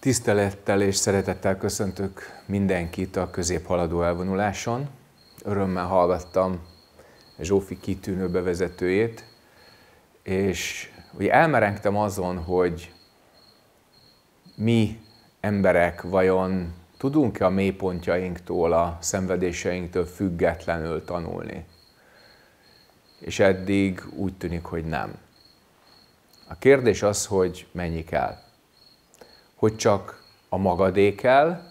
Tisztelettel és szeretettel köszöntök mindenkit a középhaladó elvonuláson. Örömmel hallgattam Zsófi kitűnő bevezetőjét, és ugye elmerengtem azon, hogy mi emberek vajon tudunk-e a mélypontjainktól, a szenvedéseinktől függetlenül tanulni? És eddig úgy tűnik, hogy nem. A kérdés az, hogy mennyi kell hogy csak a magadé kell,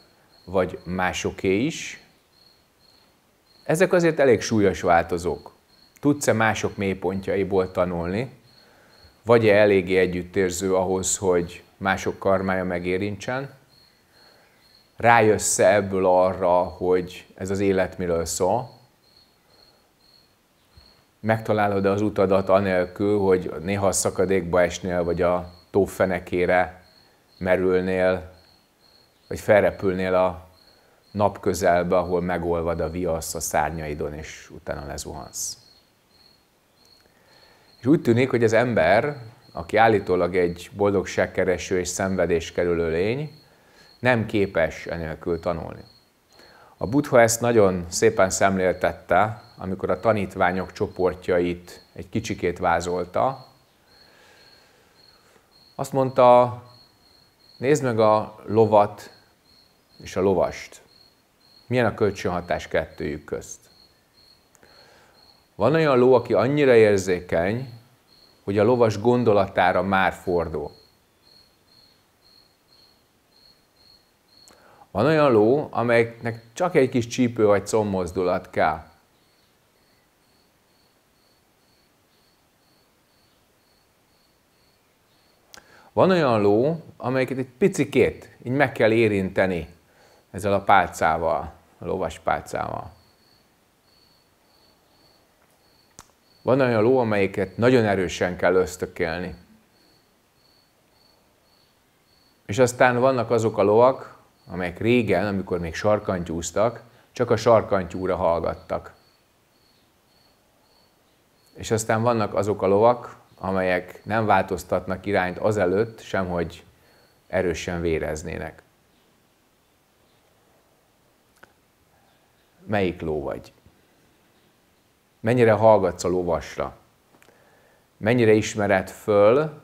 vagy másoké is. Ezek azért elég súlyos változók. Tudsz-e mások mélypontjaiból tanulni? Vagy-e eléggé együttérző ahhoz, hogy mások karmája megérintsen? Rájössz-e ebből arra, hogy ez az élet miről szól? Megtalálod-e az utadat anélkül, hogy néha a szakadékba esnél, vagy a tófenekére merülnél, vagy felrepülnél a nap közelbe, ahol megolvad a viasz a szárnyaidon, és utána lezuhansz. És úgy tűnik, hogy az ember, aki állítólag egy boldogságkereső és szenvedéskerülő lény, nem képes enélkül tanulni. A Buddha ezt nagyon szépen szemléltette, amikor a tanítványok csoportjait egy kicsikét vázolta. Azt mondta, Nézd meg a lovat és a lovast. Milyen a kölcsönhatás kettőjük közt? Van olyan ló, aki annyira érzékeny, hogy a lovas gondolatára már fordul. Van olyan ló, amelynek csak egy kis csípő vagy commozdulat kell, Van olyan ló, amelyiket egy picikét így meg kell érinteni ezzel a pálcával, a lovas pálcával. Van olyan ló, amelyiket nagyon erősen kell ösztökélni. És aztán vannak azok a lovak, amelyek régen, amikor még sarkantyúztak, csak a sarkantyúra hallgattak. És aztán vannak azok a lovak, amelyek nem változtatnak irányt azelőtt sem, hogy erősen véreznének. Melyik ló vagy? Mennyire hallgatsz a lovasra? Mennyire ismered föl,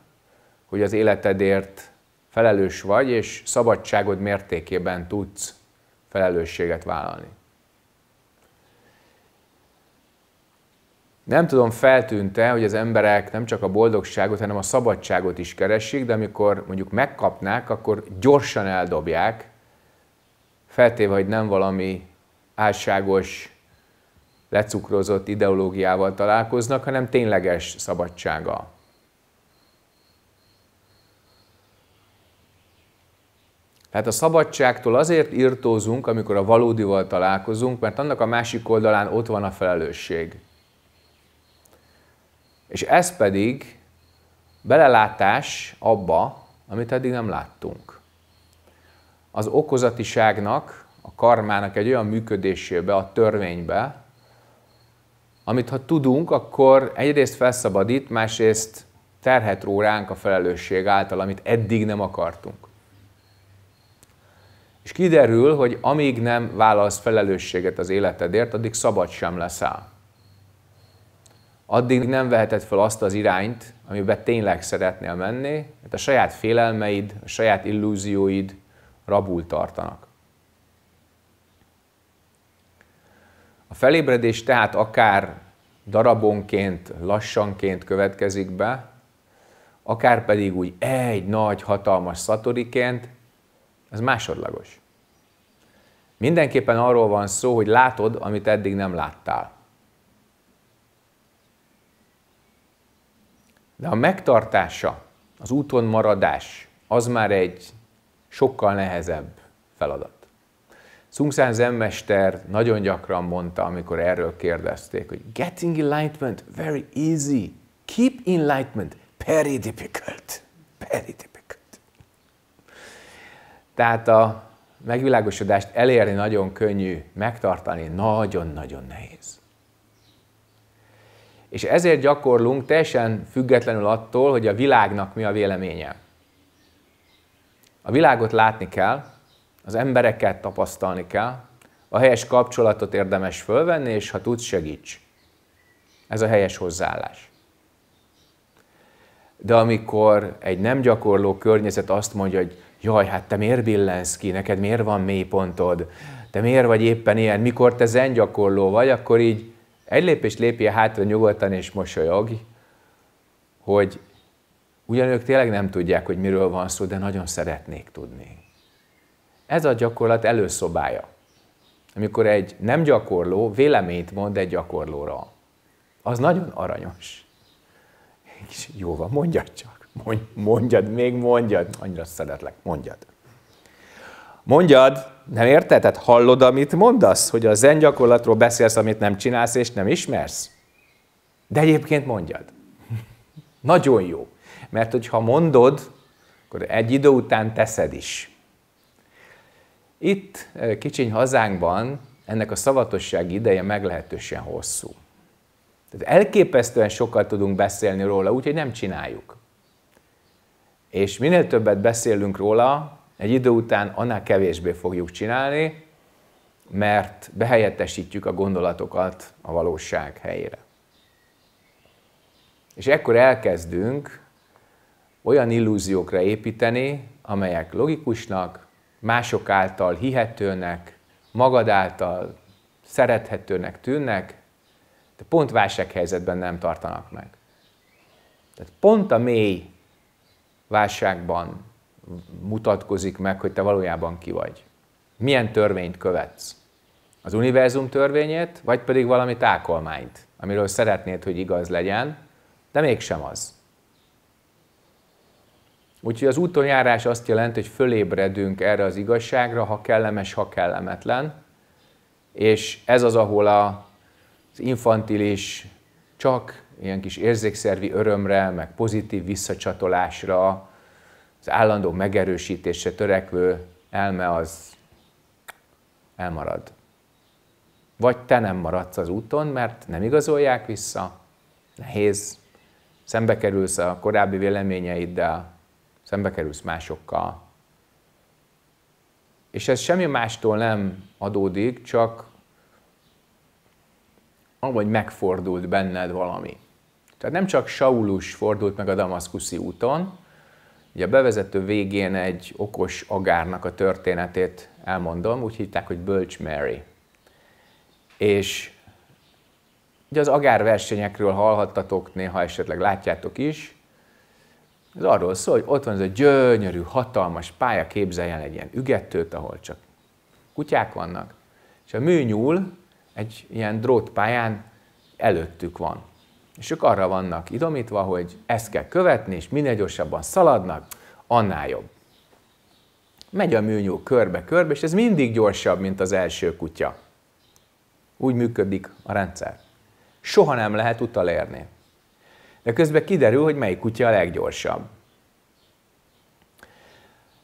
hogy az életedért felelős vagy, és szabadságod mértékében tudsz felelősséget vállalni? Nem tudom, feltűnte, hogy az emberek nem csak a boldogságot, hanem a szabadságot is keresik, de amikor mondjuk megkapnák, akkor gyorsan eldobják, feltéve, hogy nem valami álságos, lecukrozott ideológiával találkoznak, hanem tényleges szabadsága. Tehát a szabadságtól azért irtózunk, amikor a valódival találkozunk, mert annak a másik oldalán ott van a felelősség. És ez pedig belelátás abba, amit eddig nem láttunk. Az okozatiságnak, a karmának egy olyan működésébe, a törvénybe, amit ha tudunk, akkor egyrészt felszabadít, másrészt terhet ró ránk a felelősség által, amit eddig nem akartunk. És kiderül, hogy amíg nem válasz felelősséget az életedért, addig szabad sem leszel addig nem veheted fel azt az irányt, amiben tényleg szeretnél menni, mert a saját félelmeid, a saját illúzióid rabul tartanak. A felébredés tehát akár darabonként, lassanként következik be, akár pedig úgy egy nagy, hatalmas szatoriként, ez másodlagos. Mindenképpen arról van szó, hogy látod, amit eddig nem láttál. De a megtartása, az úton maradás, az már egy sokkal nehezebb feladat. Szungszán zenmester nagyon gyakran mondta, amikor erről kérdezték, hogy getting enlightenment very easy, keep enlightenment very difficult, very difficult. Tehát a megvilágosodást elérni nagyon könnyű, megtartani nagyon-nagyon nehéz és ezért gyakorlunk teljesen függetlenül attól, hogy a világnak mi a véleménye. A világot látni kell, az embereket tapasztalni kell, a helyes kapcsolatot érdemes fölvenni, és ha tudsz, segíts. Ez a helyes hozzáállás. De amikor egy nem gyakorló környezet azt mondja, hogy jaj, hát te miért billensz ki, neked miért van mélypontod, te miért vagy éppen ilyen, mikor te zengyakorló vagy, akkor így egy lépést lépje hátra nyugodtan és mosolyog, hogy ugyan ők tényleg nem tudják, hogy miről van szó, de nagyon szeretnék tudni. Ez a gyakorlat előszobája. Amikor egy nem gyakorló véleményt mond egy gyakorlóra. Az nagyon aranyos. És jó van, mondjad csak. Mondjad, még mondjad. Annyira szeretlek, mondjad. Mondjad, nem érted? Tehát hallod, amit mondasz, hogy a zen gyakorlatról beszélsz, amit nem csinálsz és nem ismersz? De egyébként mondjad. Nagyon jó. Mert hogyha mondod, akkor egy idő után teszed is. Itt kicsiny hazánkban ennek a szavatosság ideje meglehetősen hosszú. Tehát elképesztően sokat tudunk beszélni róla, úgyhogy nem csináljuk. És minél többet beszélünk róla, egy idő után annál kevésbé fogjuk csinálni, mert behelyettesítjük a gondolatokat a valóság helyére. És ekkor elkezdünk olyan illúziókra építeni, amelyek logikusnak, mások által hihetőnek, magad által szerethetőnek tűnnek, de pont válsághelyzetben nem tartanak meg. Tehát pont a mély válságban mutatkozik meg, hogy te valójában ki vagy. Milyen törvényt követsz? Az univerzum törvényét, vagy pedig valami tákolmányt, amiről szeretnéd, hogy igaz legyen, de mégsem az. Úgyhogy az úton járás azt jelenti, hogy fölébredünk erre az igazságra, ha kellemes, ha kellemetlen, és ez az, ahol a, az infantilis csak ilyen kis érzékszervi örömre, meg pozitív visszacsatolásra, az állandó megerősítése törekvő elme az elmarad. Vagy te nem maradsz az úton, mert nem igazolják vissza, nehéz, szembe kerülsz a korábbi véleményeiddel, szembe kerülsz másokkal. És ez semmi mástól nem adódik, csak ahogy megfordult benned valami. Tehát nem csak Saulus fordult meg a damaszkuszi úton, Ugye a bevezető végén egy okos agárnak a történetét elmondom, úgy hívták, hogy Bölcs Mary. És ugye az versenyekről hallhattatok, néha esetleg látjátok is, ez arról szól, hogy ott van ez a gyönyörű, hatalmas pálya, képzeljen egy ilyen ügetőt, ahol csak kutyák vannak, és a műnyúl egy ilyen drótpályán előttük van. És ők arra vannak idomítva, hogy ezt kell követni, és minél gyorsabban szaladnak, annál jobb. Megy a műnyú körbe-körbe, és ez mindig gyorsabb, mint az első kutya. Úgy működik a rendszer. Soha nem lehet utalérni. De közben kiderül, hogy melyik kutya a leggyorsabb.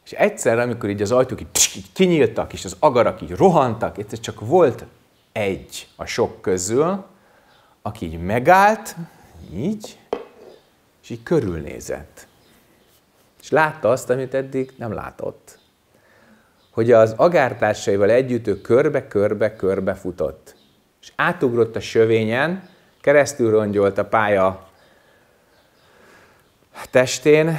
És egyszer, amikor így az ajtók így, pss, így kinyíltak, és az agarak így rohantak, itt csak volt egy a sok közül, aki így megállt, így, és így körülnézett. És látta azt, amit eddig nem látott. Hogy az agártársaival együtt ő körbe-körbe-körbe futott. És átugrott a sövényen, keresztül rongyolt a pálya testén,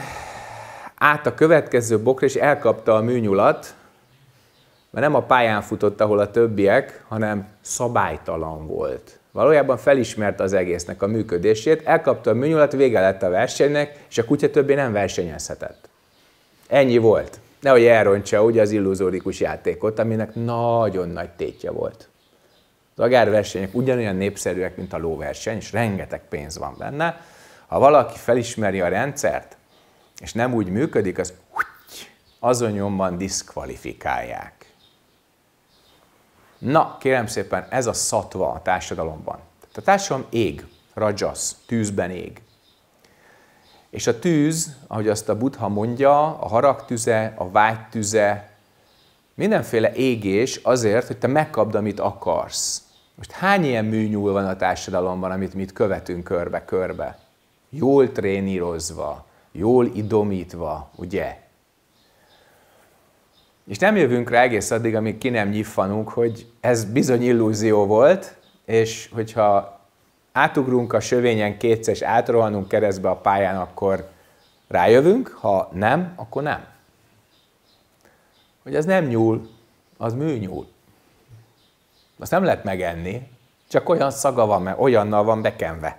át a következő bokra, és elkapta a műnyulat, mert nem a pályán futott, ahol a többiek, hanem szabálytalan volt valójában felismerte az egésznek a működését, elkapta a műnyulat, vége lett a versenynek, és a kutya többé nem versenyezhetett. Ennyi volt. Nehogy elrontsa ugye az illuzórikus játékot, aminek nagyon nagy tétje volt. Az agárversenyek ugyanolyan népszerűek, mint a lóverseny, és rengeteg pénz van benne. Ha valaki felismeri a rendszert, és nem úgy működik, az azon nyomban diszkvalifikálják. Na, kérem szépen, ez a szatva a társadalomban. Tehát a társadalom ég, rajasz, tűzben ég. És a tűz, ahogy azt a Buddha mondja, a haragtüze, a vágytüze, mindenféle égés azért, hogy te megkapd, amit akarsz. Most hány ilyen műnyúl van a társadalomban, amit mit követünk körbe-körbe? Jól trénírozva, jól idomítva, ugye? És nem jövünk rá egész addig, amíg ki nem nyiffanunk, hogy ez bizony illúzió volt, és hogyha átugrunk a sövényen kétszer, és átrohanunk keresztbe a pályán, akkor rájövünk, ha nem, akkor nem. Hogy ez nem nyúl, az műnyúl. Azt nem lehet megenni, csak olyan szaga van, mert olyannal van bekenve.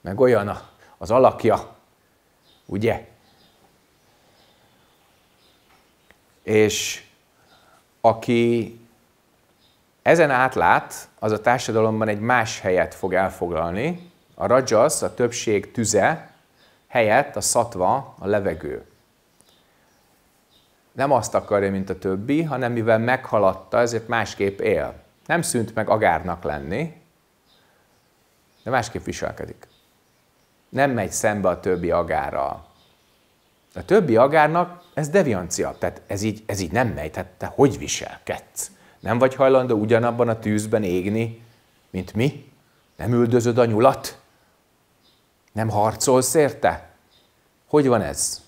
Meg olyan az alakja, ugye? És aki ezen átlát, az a társadalomban egy más helyet fog elfoglalni. A rajasz, a többség tüze helyett a szatva, a levegő. Nem azt akarja, mint a többi, hanem mivel meghaladta, ezért másképp él. Nem szűnt meg agárnak lenni, de másképp viselkedik. Nem megy szembe a többi agárral. A többi agárnak ez deviancia, tehát ez így, ez így nem megy, tehát te hogy viselkedsz? Nem vagy hajlandó ugyanabban a tűzben égni, mint mi? Nem üldözöd a nyulat? Nem harcolsz érte? Hogy van ez?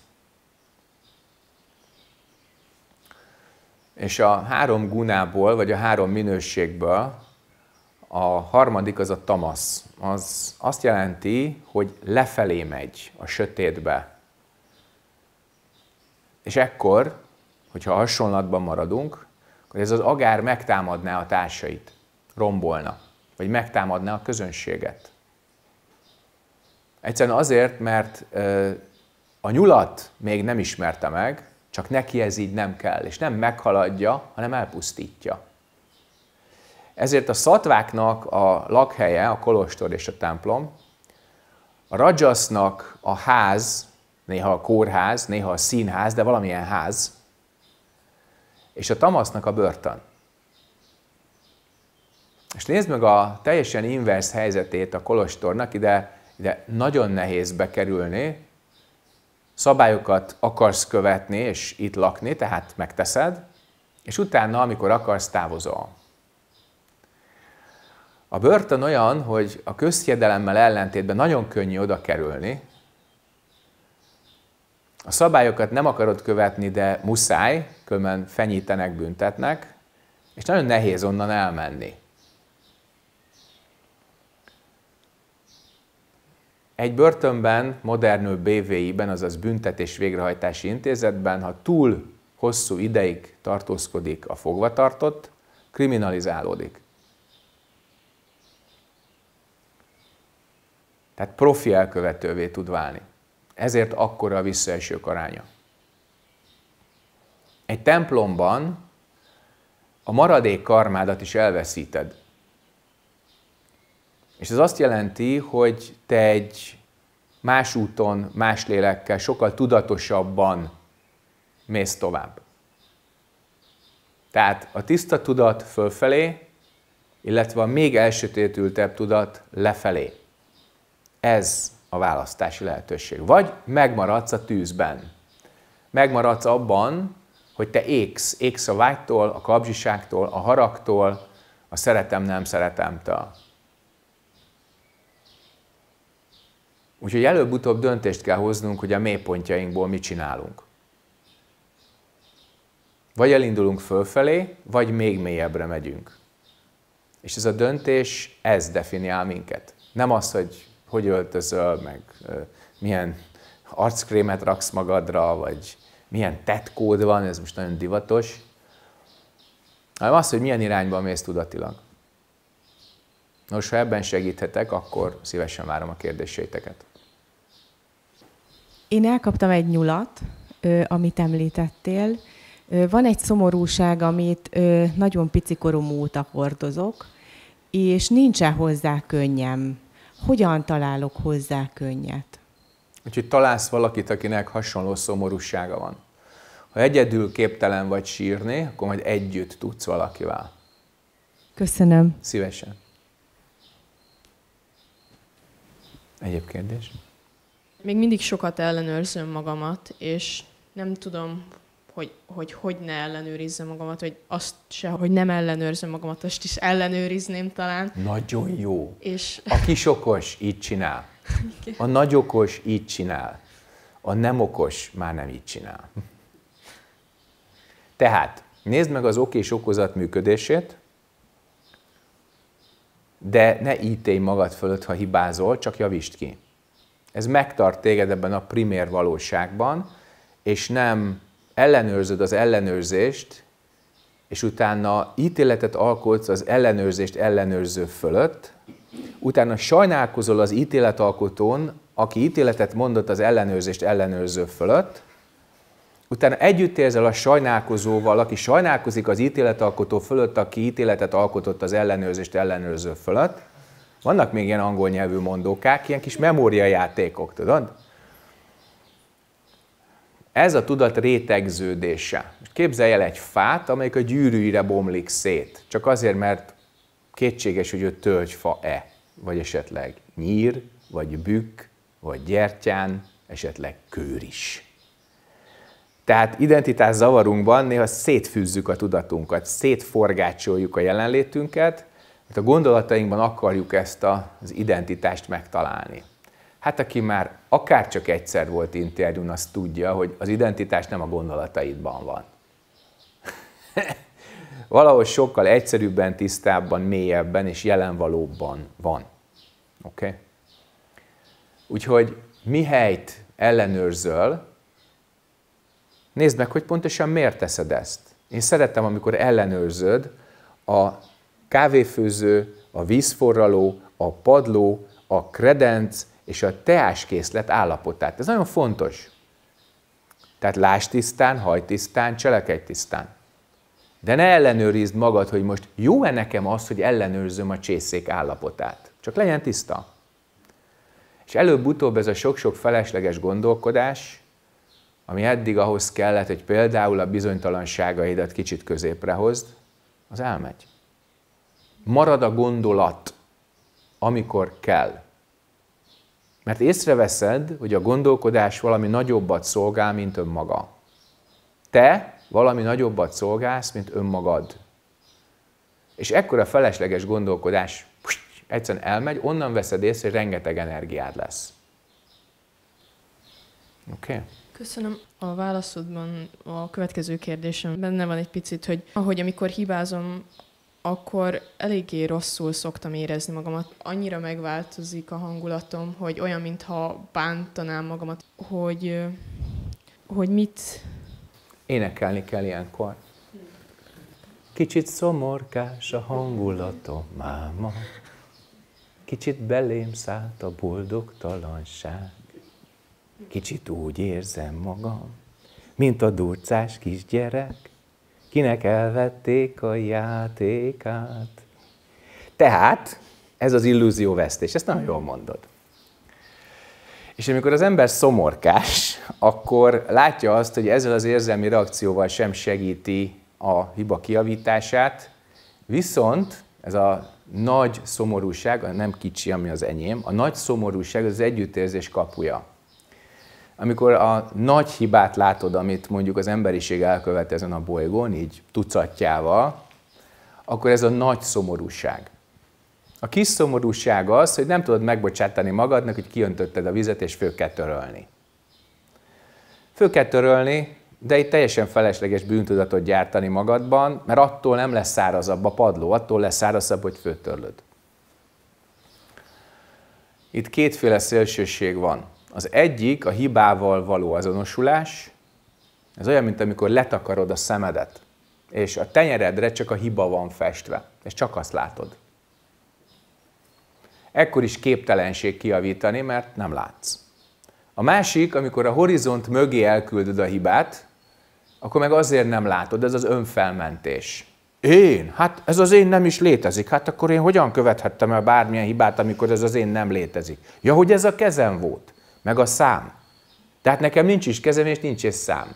És a három gunából, vagy a három minőségből a harmadik az a tamasz. Az azt jelenti, hogy lefelé megy a sötétbe, és ekkor, hogyha hasonlatban maradunk, akkor ez az agár megtámadná a társait, rombolna, vagy megtámadná a közönséget. Egyszerűen azért, mert a nyulat még nem ismerte meg, csak neki ez így nem kell, és nem meghaladja, hanem elpusztítja. Ezért a szatváknak a lakhelye, a kolostor és a templom, a rajasznak a ház, néha a kórház, néha a színház, de valamilyen ház, és a tamasznak a börtön. És nézd meg a teljesen inverse helyzetét a kolostornak, ide, ide nagyon nehéz bekerülni, szabályokat akarsz követni és itt lakni, tehát megteszed, és utána, amikor akarsz, távozol. A börtön olyan, hogy a közhiedelemmel ellentétben nagyon könnyű oda kerülni, a szabályokat nem akarod követni, de muszáj, különben fenyítenek, büntetnek, és nagyon nehéz onnan elmenni. Egy börtönben, modernő BVI-ben, azaz büntetés végrehajtási intézetben, ha túl hosszú ideig tartózkodik a fogvatartott, kriminalizálódik. Tehát profi elkövetővé tud válni. Ezért akkora a visszaesők aránya. Egy templomban a maradék karmádat is elveszíted. És ez azt jelenti, hogy te egy más úton, más lélekkel, sokkal tudatosabban mész tovább. Tehát a tiszta tudat fölfelé, illetve a még elsötétültebb tudat lefelé. Ez a választási lehetőség. Vagy megmaradsz a tűzben. Megmaradsz abban, hogy te éksz. Éksz a vágytól, a kapzsiságtól, a haragtól, a szeretem nem szeretemtől. Úgyhogy előbb-utóbb döntést kell hoznunk, hogy a mélypontjainkból mit csinálunk. Vagy elindulunk fölfelé, vagy még mélyebbre megyünk. És ez a döntés, ez definiál minket. Nem az, hogy hogy öltözöl, meg milyen arckrémet raksz magadra, vagy milyen tetkód van, ez most nagyon divatos, hanem az, hogy milyen irányba mész tudatilag. Nos, ha ebben segíthetek, akkor szívesen várom a kérdéseiteket. Én elkaptam egy nyulat, amit említettél. Van egy szomorúság, amit nagyon picikorom óta hordozok, és nincsen hozzá könnyem hogyan találok hozzá könnyet. Úgyhogy találsz valakit, akinek hasonló szomorúsága van. Ha egyedül képtelen vagy sírni, akkor majd együtt tudsz valakivel. Köszönöm. Szívesen. Egyéb kérdés? Még mindig sokat ellenőrzöm magamat, és nem tudom, hogy, hogy hogy ne ellenőrizzem magamat, hogy azt se, hogy nem ellenőrzöm magamat, azt is ellenőrizném talán. Nagyon jó. És... A kisokos így csinál. Igen. A nagyokos így csinál. A nem okos már nem így csinál. Tehát nézd meg az ok és okozat működését, de ne ítélj magad fölött, ha hibázol, csak javítsd ki. Ez megtart téged ebben a primér valóságban, és nem ellenőrzöd az ellenőrzést, és utána ítéletet alkotsz az ellenőrzést ellenőrző fölött, utána sajnálkozol az ítéletalkotón, aki ítéletet mondott az ellenőrzést ellenőrző fölött, utána együtt érzel a sajnálkozóval, aki sajnálkozik az ítéletalkotó fölött, aki ítéletet alkotott az ellenőrzést ellenőrző fölött. Vannak még ilyen angol nyelvű mondókák, ilyen kis memóriajátékok, tudod? Ez a tudat rétegződése. Most képzelj el egy fát, amelyik a gyűrűire bomlik szét, csak azért, mert kétséges, hogy ő tölgyfa-e, vagy esetleg nyír, vagy bükk, vagy gyertyán, esetleg kőr is. Tehát identitás zavarunkban néha szétfűzzük a tudatunkat, szétforgácsoljuk a jelenlétünket, mert a gondolatainkban akarjuk ezt az identitást megtalálni. Hát aki már akár csak egyszer volt interjún, az tudja, hogy az identitás nem a gondolataidban van. Valahol sokkal egyszerűbben, tisztábban, mélyebben és jelenvalóbban van. Oké? Okay? Úgyhogy mi helyt ellenőrzöl, nézd meg, hogy pontosan miért teszed ezt. Én szeretem, amikor ellenőrzöd a kávéfőző, a vízforraló, a padló, a kredenc és a teáskészlet állapotát. Ez nagyon fontos. Tehát láss tisztán, hajt tisztán, cselekedj tisztán. De ne ellenőrizd magad, hogy most jó-e nekem az, hogy ellenőrzöm a csészék állapotát. Csak legyen tiszta. És előbb-utóbb ez a sok-sok felesleges gondolkodás, ami eddig ahhoz kellett, hogy például a bizonytalanságaidat kicsit középre hozd, az elmegy. Marad a gondolat, amikor kell. Mert észreveszed, hogy a gondolkodás valami nagyobbat szolgál, mint önmaga. Te valami nagyobbat szolgálsz, mint önmagad. És ekkora felesleges gondolkodás egyszerűen elmegy, onnan veszed észre, hogy rengeteg energiád lesz. Oké? Okay. Köszönöm. A válaszodban a következő kérdésem benne van egy picit, hogy ahogy amikor hibázom, akkor eléggé rosszul szoktam érezni magamat. Annyira megváltozik a hangulatom, hogy olyan, mintha bántanám magamat, hogy, hogy mit... Énekelni kell ilyenkor. Kicsit szomorkás a hangulatom, máma. Kicsit belém szállt a boldogtalanság. Kicsit úgy érzem magam, mint a durcás kisgyerek, kinek elvették a játékát. Tehát ez az illúzióvesztés, ezt nagyon jól mondod. És amikor az ember szomorkás, akkor látja azt, hogy ezzel az érzelmi reakcióval sem segíti a hiba kiavítását, viszont ez a nagy szomorúság, a nem kicsi, ami az enyém, a nagy szomorúság az együttérzés kapuja amikor a nagy hibát látod, amit mondjuk az emberiség elkövet ezen a bolygón, így tucatjával, akkor ez a nagy szomorúság. A kis szomorúság az, hogy nem tudod megbocsátani magadnak, hogy kiöntötted a vizet, és föl kell törölni. Föl kell törölni, de itt teljesen felesleges bűntudatot gyártani magadban, mert attól nem lesz szárazabb a padló, attól lesz szárazabb, hogy föltörlöd. Itt kétféle szélsőség van. Az egyik a hibával való azonosulás, ez olyan, mint amikor letakarod a szemedet, és a tenyeredre csak a hiba van festve, és csak azt látod. Ekkor is képtelenség kiavítani, mert nem látsz. A másik, amikor a horizont mögé elküldöd a hibát, akkor meg azért nem látod, ez az önfelmentés. Én? Hát ez az én nem is létezik. Hát akkor én hogyan követhettem el bármilyen hibát, amikor ez az én nem létezik? Ja, hogy ez a kezem volt meg a szám. Tehát nekem nincs is kezem, és nincs is szám.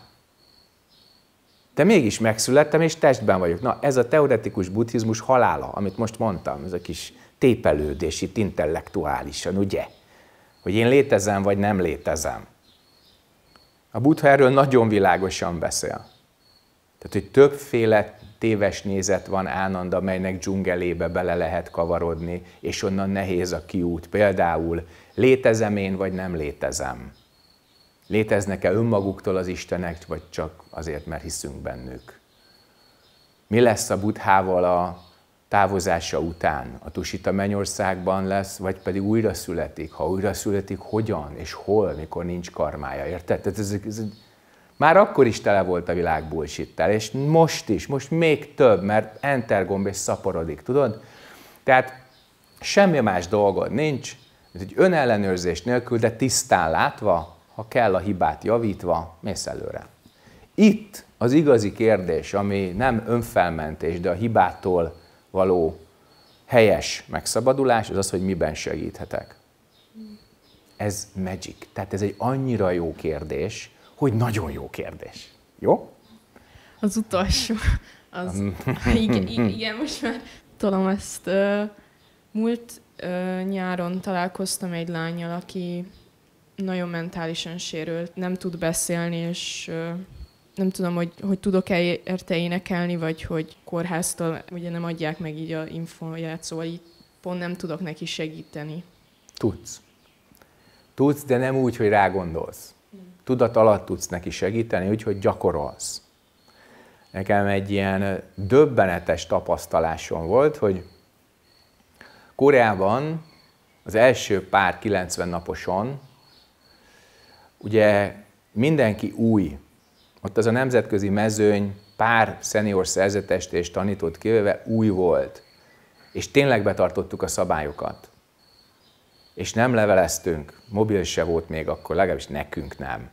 De mégis megszülettem, és testben vagyok. Na, ez a teoretikus buddhizmus halála, amit most mondtam, ez a kis tépelődés itt intellektuálisan, ugye? Hogy én létezem, vagy nem létezem. A buddha erről nagyon világosan beszél. Tehát, hogy többféle téves nézet van állandó, amelynek dzsungelébe bele lehet kavarodni, és onnan nehéz a kiút. Például létezem én, vagy nem létezem? Léteznek-e önmaguktól az Istenek, vagy csak azért, mert hiszünk bennük? Mi lesz a buthával a távozása után? A tusita mennyországban lesz, vagy pedig újra születik? Ha újra születik, hogyan és hol, mikor nincs karmája? Érted? Tehát ez, ez, ez már akkor is tele volt a világ bullshittel, és most is, most még több, mert enter gomb és szaporodik, tudod? Tehát semmi más dolgod nincs, ez hogy önellenőrzés nélkül, de tisztán látva, ha kell a hibát javítva, mész előre. Itt az igazi kérdés, ami nem önfelmentés, de a hibától való helyes megszabadulás, az az, hogy miben segíthetek. Ez magic. Tehát ez egy annyira jó kérdés, hogy nagyon jó kérdés. Jó? Az utolsó. Az, igen, igen, most már tudom ezt. Múlt nyáron találkoztam egy lányjal, aki nagyon mentálisan sérült, nem tud beszélni, és nem tudom, hogy, hogy tudok-e érte énekelni, vagy hogy kórháztól ugye nem adják meg így a infóját, szóval így pont nem tudok neki segíteni. Tudsz. Tudsz, de nem úgy, hogy rá gondolsz tudat alatt tudsz neki segíteni, úgyhogy gyakorolsz. Nekem egy ilyen döbbenetes tapasztalásom volt, hogy Koreában az első pár 90 naposon, ugye mindenki új. Ott az a nemzetközi mezőny pár szenior szerzetest és tanított kivéve új volt. És tényleg betartottuk a szabályokat és nem leveleztünk, mobil se volt még akkor, legalábbis nekünk nem.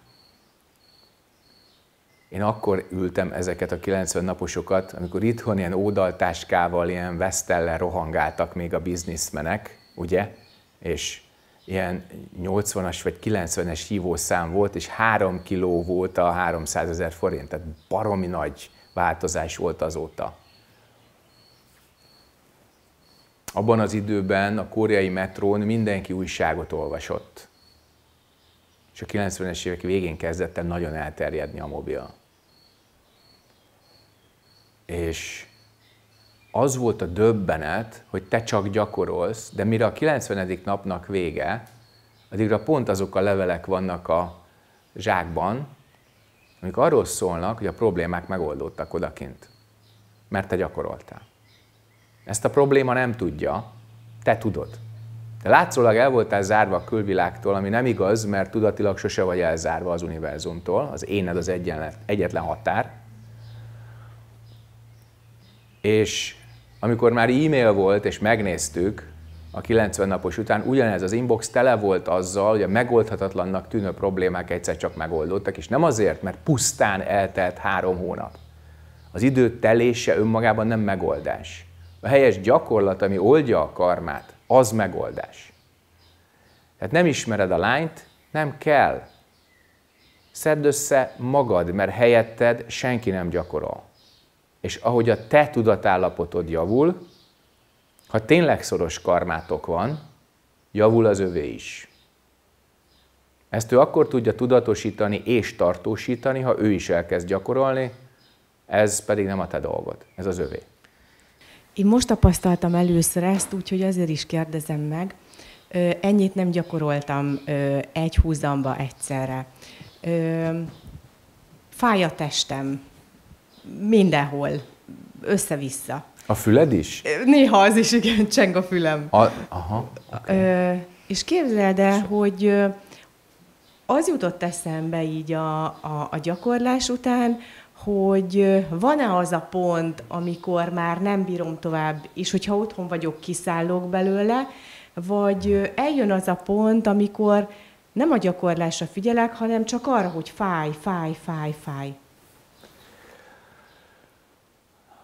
Én akkor ültem ezeket a 90 naposokat, amikor itthon ilyen ódaltáskával, ilyen vesztellen rohangáltak még a bizniszmenek, ugye? És ilyen 80-as vagy 90-es hívószám volt, és 3 kiló volt a 300 ezer forint, tehát baromi nagy változás volt azóta. abban az időben a koreai metrón mindenki újságot olvasott. És a 90-es évek végén kezdett el nagyon elterjedni a mobil. És az volt a döbbenet, hogy te csak gyakorolsz, de mire a 90. napnak vége, addigra pont azok a levelek vannak a zsákban, amik arról szólnak, hogy a problémák megoldódtak odakint, mert te gyakoroltál. Ezt a probléma nem tudja, te tudod. De látszólag el voltál zárva a külvilágtól, ami nem igaz, mert tudatilag sose vagy elzárva az univerzumtól, az éned az egyenlet, egyetlen határ. És amikor már e-mail volt, és megnéztük, a 90 napos után ugyanez az inbox tele volt azzal, hogy a megoldhatatlannak tűnő problémák egyszer csak megoldottak, és nem azért, mert pusztán eltelt három hónap. Az idő telése önmagában nem megoldás. A helyes gyakorlat, ami oldja a karmát, az megoldás. Tehát nem ismered a lányt, nem kell. Szedd össze magad, mert helyetted senki nem gyakorol. És ahogy a te tudatállapotod javul, ha tényleg szoros karmátok van, javul az övé is. Ezt ő akkor tudja tudatosítani és tartósítani, ha ő is elkezd gyakorolni, ez pedig nem a te dolgod, ez az övé. Én most tapasztaltam először ezt, úgyhogy azért is kérdezem meg. Ennyit nem gyakoroltam egy húzamba egyszerre. Fáj a testem. Mindenhol. Össze-vissza. A füled is? Néha az is, igen, cseng a fülem. A, aha, okay. és képzeld el, hogy az jutott eszembe így a, a, a gyakorlás után, hogy van-e az a pont, amikor már nem bírom tovább, és hogyha otthon vagyok, kiszállok belőle, vagy eljön az a pont, amikor nem a gyakorlásra figyelek, hanem csak arra, hogy fáj, fáj, fáj, fáj.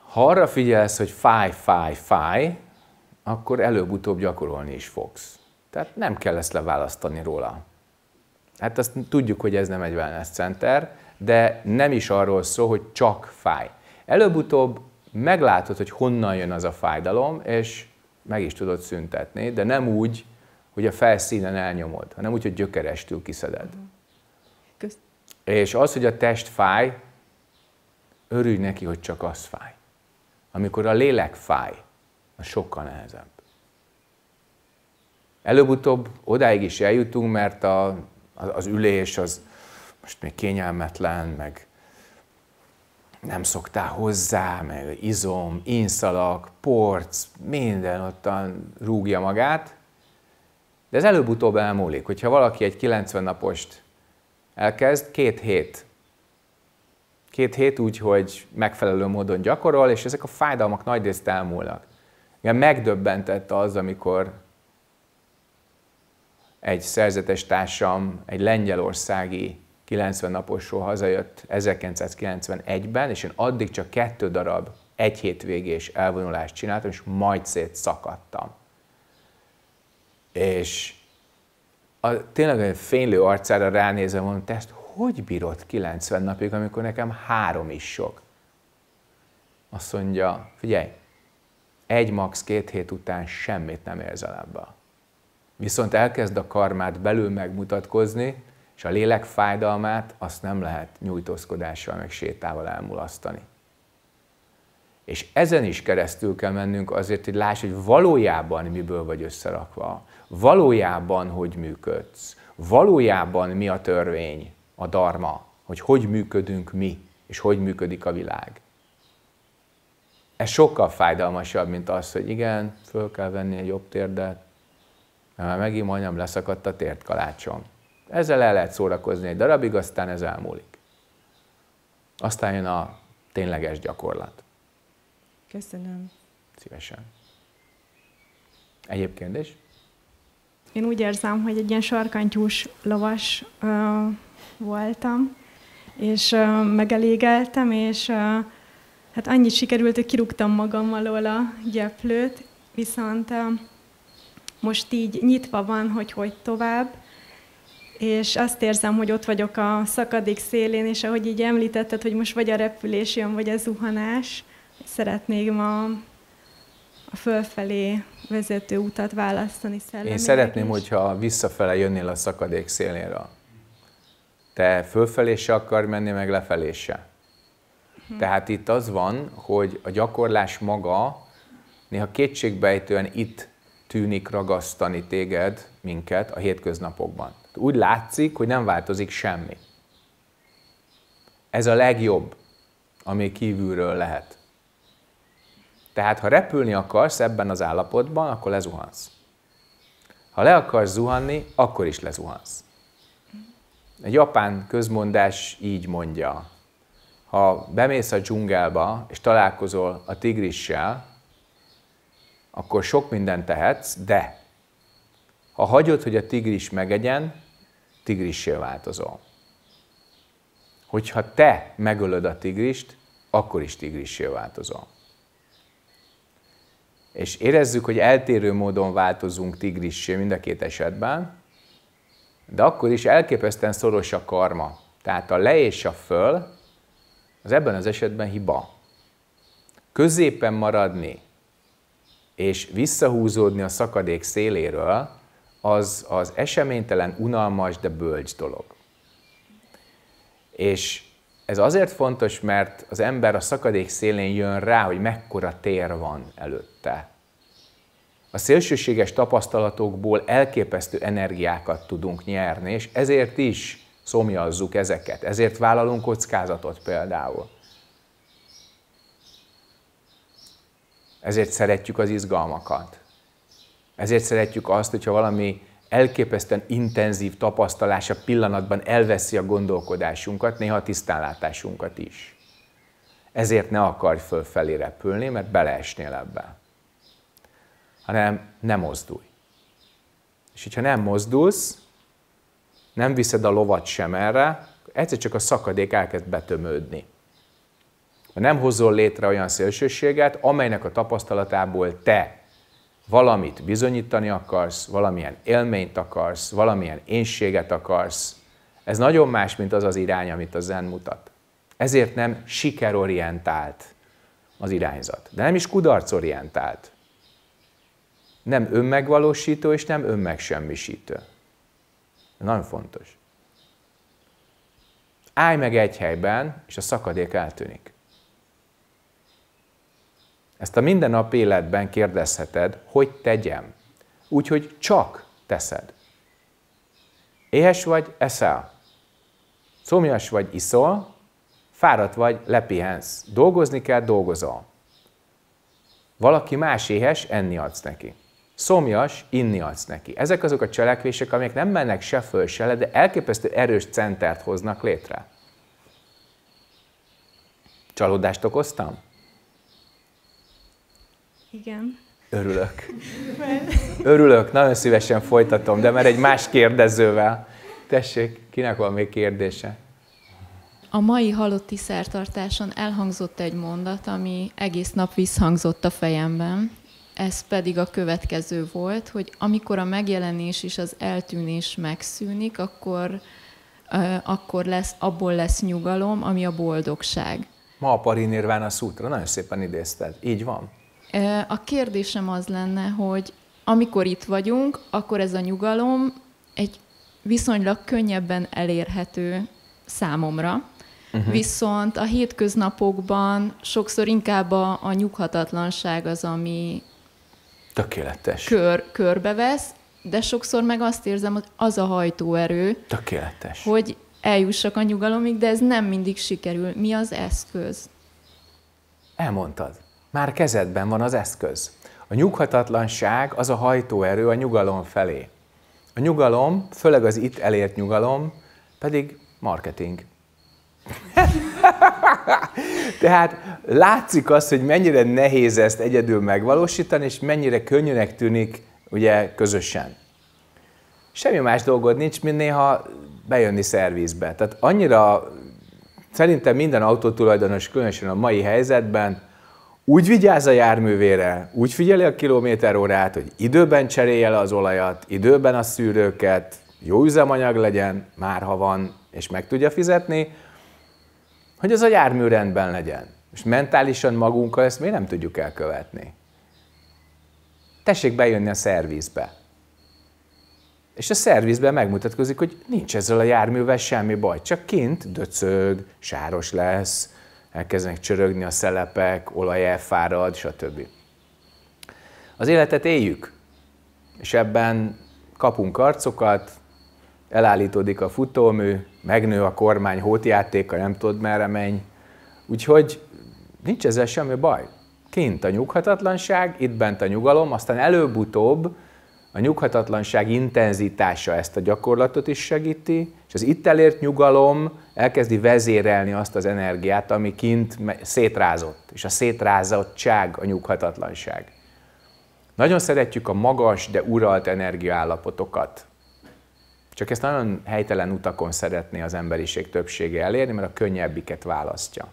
Ha arra figyelsz, hogy fáj, fáj, fáj, akkor előbb-utóbb gyakorolni is fogsz. Tehát nem kell ezt leválasztani róla. Hát azt tudjuk, hogy ez nem egy wellness center, de nem is arról szól, hogy csak fáj. Előbb-utóbb meglátod, hogy honnan jön az a fájdalom, és meg is tudod szüntetni, de nem úgy, hogy a felszínen elnyomod, hanem úgy, hogy gyökerestül kiszeded. Mhm. Kösz. És az, hogy a test fáj, örülj neki, hogy csak az fáj. Amikor a lélek fáj, az sokkal nehezebb. Előbb-utóbb odáig is eljutunk, mert a, az ülés az most még kényelmetlen, meg nem szoktál hozzá, meg izom, inszalak, porc, minden ottan rúgja magát, de ez előbb-utóbb elmúlik. Hogyha valaki egy 90 napost elkezd, két hét. Két hét úgy, hogy megfelelő módon gyakorol, és ezek a fájdalmak nagy részt elmúlnak. Igen, megdöbbentett az, amikor egy szerzetes társam, egy lengyelországi 90 naposról hazajött 1991-ben, és én addig csak kettő darab egy hétvégés elvonulást csináltam, és majd szét szakadtam. És a, tényleg a fénylő arcára ránézem, mondom, te ezt hogy bírod 90 napig, amikor nekem három is sok? Azt mondja, figyelj, egy max két hét után semmit nem érzel ebbe. Viszont elkezd a karmát belül megmutatkozni, és a lélek fájdalmát azt nem lehet nyújtózkodással, meg sétával elmulasztani. És ezen is keresztül kell mennünk azért, hogy láss, hogy valójában miből vagy összerakva, valójában hogy működsz, valójában mi a törvény, a dharma, hogy hogy működünk mi, és hogy működik a világ. Ez sokkal fájdalmasabb, mint az, hogy igen, föl kell venni egy jobb térdet, mert megint majdnem leszakadt a tért kalácsom. Ezzel el lehet szórakozni egy darabig, aztán ez elmúlik. Aztán jön a tényleges gyakorlat. Köszönöm. Szívesen. Egyéb kérdés? Én úgy érzem, hogy egy ilyen sarkantyús lovas ö, voltam, és ö, megelégeltem, és ö, hát annyit sikerült, hogy kirúgtam magam alól a gyeplőt, viszont ö, most így nyitva van, hogy hogy tovább, és azt érzem, hogy ott vagyok a szakadék szélén, és ahogy így említetted, hogy most vagy a repülés jön, vagy a zuhanás, szeretnék ma a fölfelé vezető utat választani szellemileg. Én szeretném, hogyha visszafele jönnél a szakadék szélére, Te fölfelé se akar menni, meg lefelé se. Hm. Tehát itt az van, hogy a gyakorlás maga néha kétségbejtően itt tűnik ragasztani téged, minket a hétköznapokban. Úgy látszik, hogy nem változik semmi. Ez a legjobb, ami kívülről lehet. Tehát, ha repülni akarsz ebben az állapotban, akkor lezuhansz. Ha le akarsz zuhanni, akkor is lezuhansz. Egy japán közmondás így mondja, ha bemész a dzsungelba és találkozol a tigrissel, akkor sok mindent tehetsz, de ha hagyod, hogy a tigris megegyen, tigrissé változol. Hogyha te megölöd a tigrist, akkor is tigrissé változol. És érezzük, hogy eltérő módon változunk tigrissé mind a két esetben, de akkor is elképesztően szoros a karma. Tehát a le és a föl, az ebben az esetben hiba. Középen maradni és visszahúzódni a szakadék széléről, az, az eseménytelen, unalmas, de bölcs dolog. És ez azért fontos, mert az ember a szakadék szélén jön rá, hogy mekkora tér van előtte. A szélsőséges tapasztalatokból elképesztő energiákat tudunk nyerni, és ezért is szomjazzuk ezeket, ezért vállalunk kockázatot például. Ezért szeretjük az izgalmakat. Ezért szeretjük azt, hogyha valami elképesztően intenzív tapasztalása pillanatban elveszi a gondolkodásunkat, néha a tisztánlátásunkat is. Ezért ne akarj fölfelé repülni, mert beleesnél ebbe. Hanem nem mozdulj. És hogyha nem mozdulsz, nem viszed a lovat sem erre, egyszer csak a szakadék elkezd betömődni. Ha nem hozol létre olyan szélsőséget, amelynek a tapasztalatából te valamit bizonyítani akarsz, valamilyen élményt akarsz, valamilyen énséget akarsz. Ez nagyon más, mint az az irány, amit a zen mutat. Ezért nem sikerorientált az irányzat, de nem is kudarcorientált. Nem önmegvalósító és nem önmegsemmisítő. Ez nagyon fontos. Állj meg egy helyben, és a szakadék eltűnik. Ezt a mindennap életben kérdezheted, hogy tegyem. Úgyhogy csak teszed. Éhes vagy, eszel. Szomjas vagy, iszol. Fáradt vagy, lepihensz. Dolgozni kell, dolgozol. Valaki más éhes, enni adsz neki. Szomjas, inni adsz neki. Ezek azok a cselekvések, amelyek nem mennek se föl, se le, de elképesztő erős centert hoznak létre. Csalódást okoztam? Igen. Örülök. Örülök, nagyon szívesen folytatom, de már egy más kérdezővel. Tessék, kinek van még kérdése? A mai halotti szertartáson elhangzott egy mondat, ami egész nap visszhangzott a fejemben. Ez pedig a következő volt, hogy amikor a megjelenés és az eltűnés megszűnik, akkor, akkor lesz, abból lesz nyugalom, ami a boldogság. Ma a Parinirvána szútra, nagyon szépen idézted. Így van. A kérdésem az lenne, hogy amikor itt vagyunk, akkor ez a nyugalom egy viszonylag könnyebben elérhető számomra. Uh-huh. Viszont a hétköznapokban sokszor inkább a, a nyughatatlanság az, ami Tökéletes. Kör, körbevesz, de sokszor meg azt érzem, hogy az a hajtóerő, Tökéletes. hogy eljussak a nyugalomig, de ez nem mindig sikerül. Mi az eszköz? Elmondtad már kezedben van az eszköz. A nyughatatlanság az a hajtóerő a nyugalom felé. A nyugalom, főleg az itt elért nyugalom, pedig marketing. Tehát látszik az, hogy mennyire nehéz ezt egyedül megvalósítani, és mennyire könnyűnek tűnik ugye közösen. Semmi más dolgod nincs, mint néha bejönni szervizbe. Tehát annyira szerintem minden autótulajdonos, különösen a mai helyzetben úgy vigyáz a járművére, úgy figyeli a kilométer órát, hogy időben cserélje le az olajat, időben a szűrőket, jó üzemanyag legyen, már ha van, és meg tudja fizetni, hogy az a jármű rendben legyen. És mentálisan magunkkal ezt mi nem tudjuk elkövetni? Tessék bejönni a szervizbe. És a szervizben megmutatkozik, hogy nincs ezzel a járművel semmi baj, csak kint döcög, sáros lesz, elkezdenek csörögni a szelepek, olaj elfárad, stb. Az életet éljük, és ebben kapunk arcokat, elállítódik a futómű, megnő a kormány hótjátéka, nem tudod merre menj. Úgyhogy nincs ezzel semmi baj. Kint a nyughatatlanság, itt bent a nyugalom, aztán előbb-utóbb a nyughatatlanság intenzitása ezt a gyakorlatot is segíti, az itt elért nyugalom elkezdi vezérelni azt az energiát, ami kint szétrázott, és a szétrázottság a nyughatatlanság. Nagyon szeretjük a magas, de uralt energiaállapotokat. Csak ezt nagyon helytelen utakon szeretné az emberiség többsége elérni, mert a könnyebbiket választja.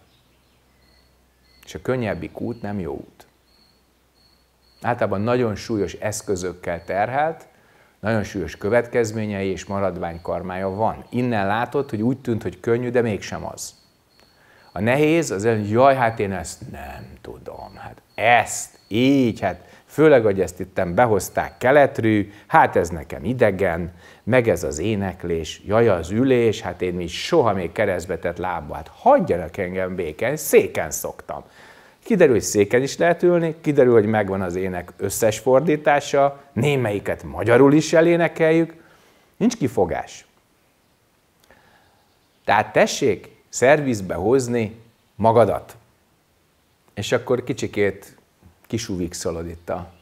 És a könnyebbik út nem jó út. Általában nagyon súlyos eszközökkel terhelt, nagyon súlyos következményei és maradványkarmája van. Innen látod, hogy úgy tűnt, hogy könnyű, de mégsem az. A nehéz az, hogy jaj, hát én ezt nem tudom, hát ezt így, hát főleg, hogy ezt itt behozták keletről, hát ez nekem idegen, meg ez az éneklés, jaj, az ülés, hát én még soha még keresztbe tett lábba, hát hagyjanak engem béken, széken szoktam. Kiderül, hogy széken is lehet ülni, kiderül, hogy megvan az ének összes fordítása, némelyiket magyarul is elénekeljük, nincs kifogás. Tehát tessék szervizbe hozni magadat. És akkor kicsikét kisúvigszolod itt a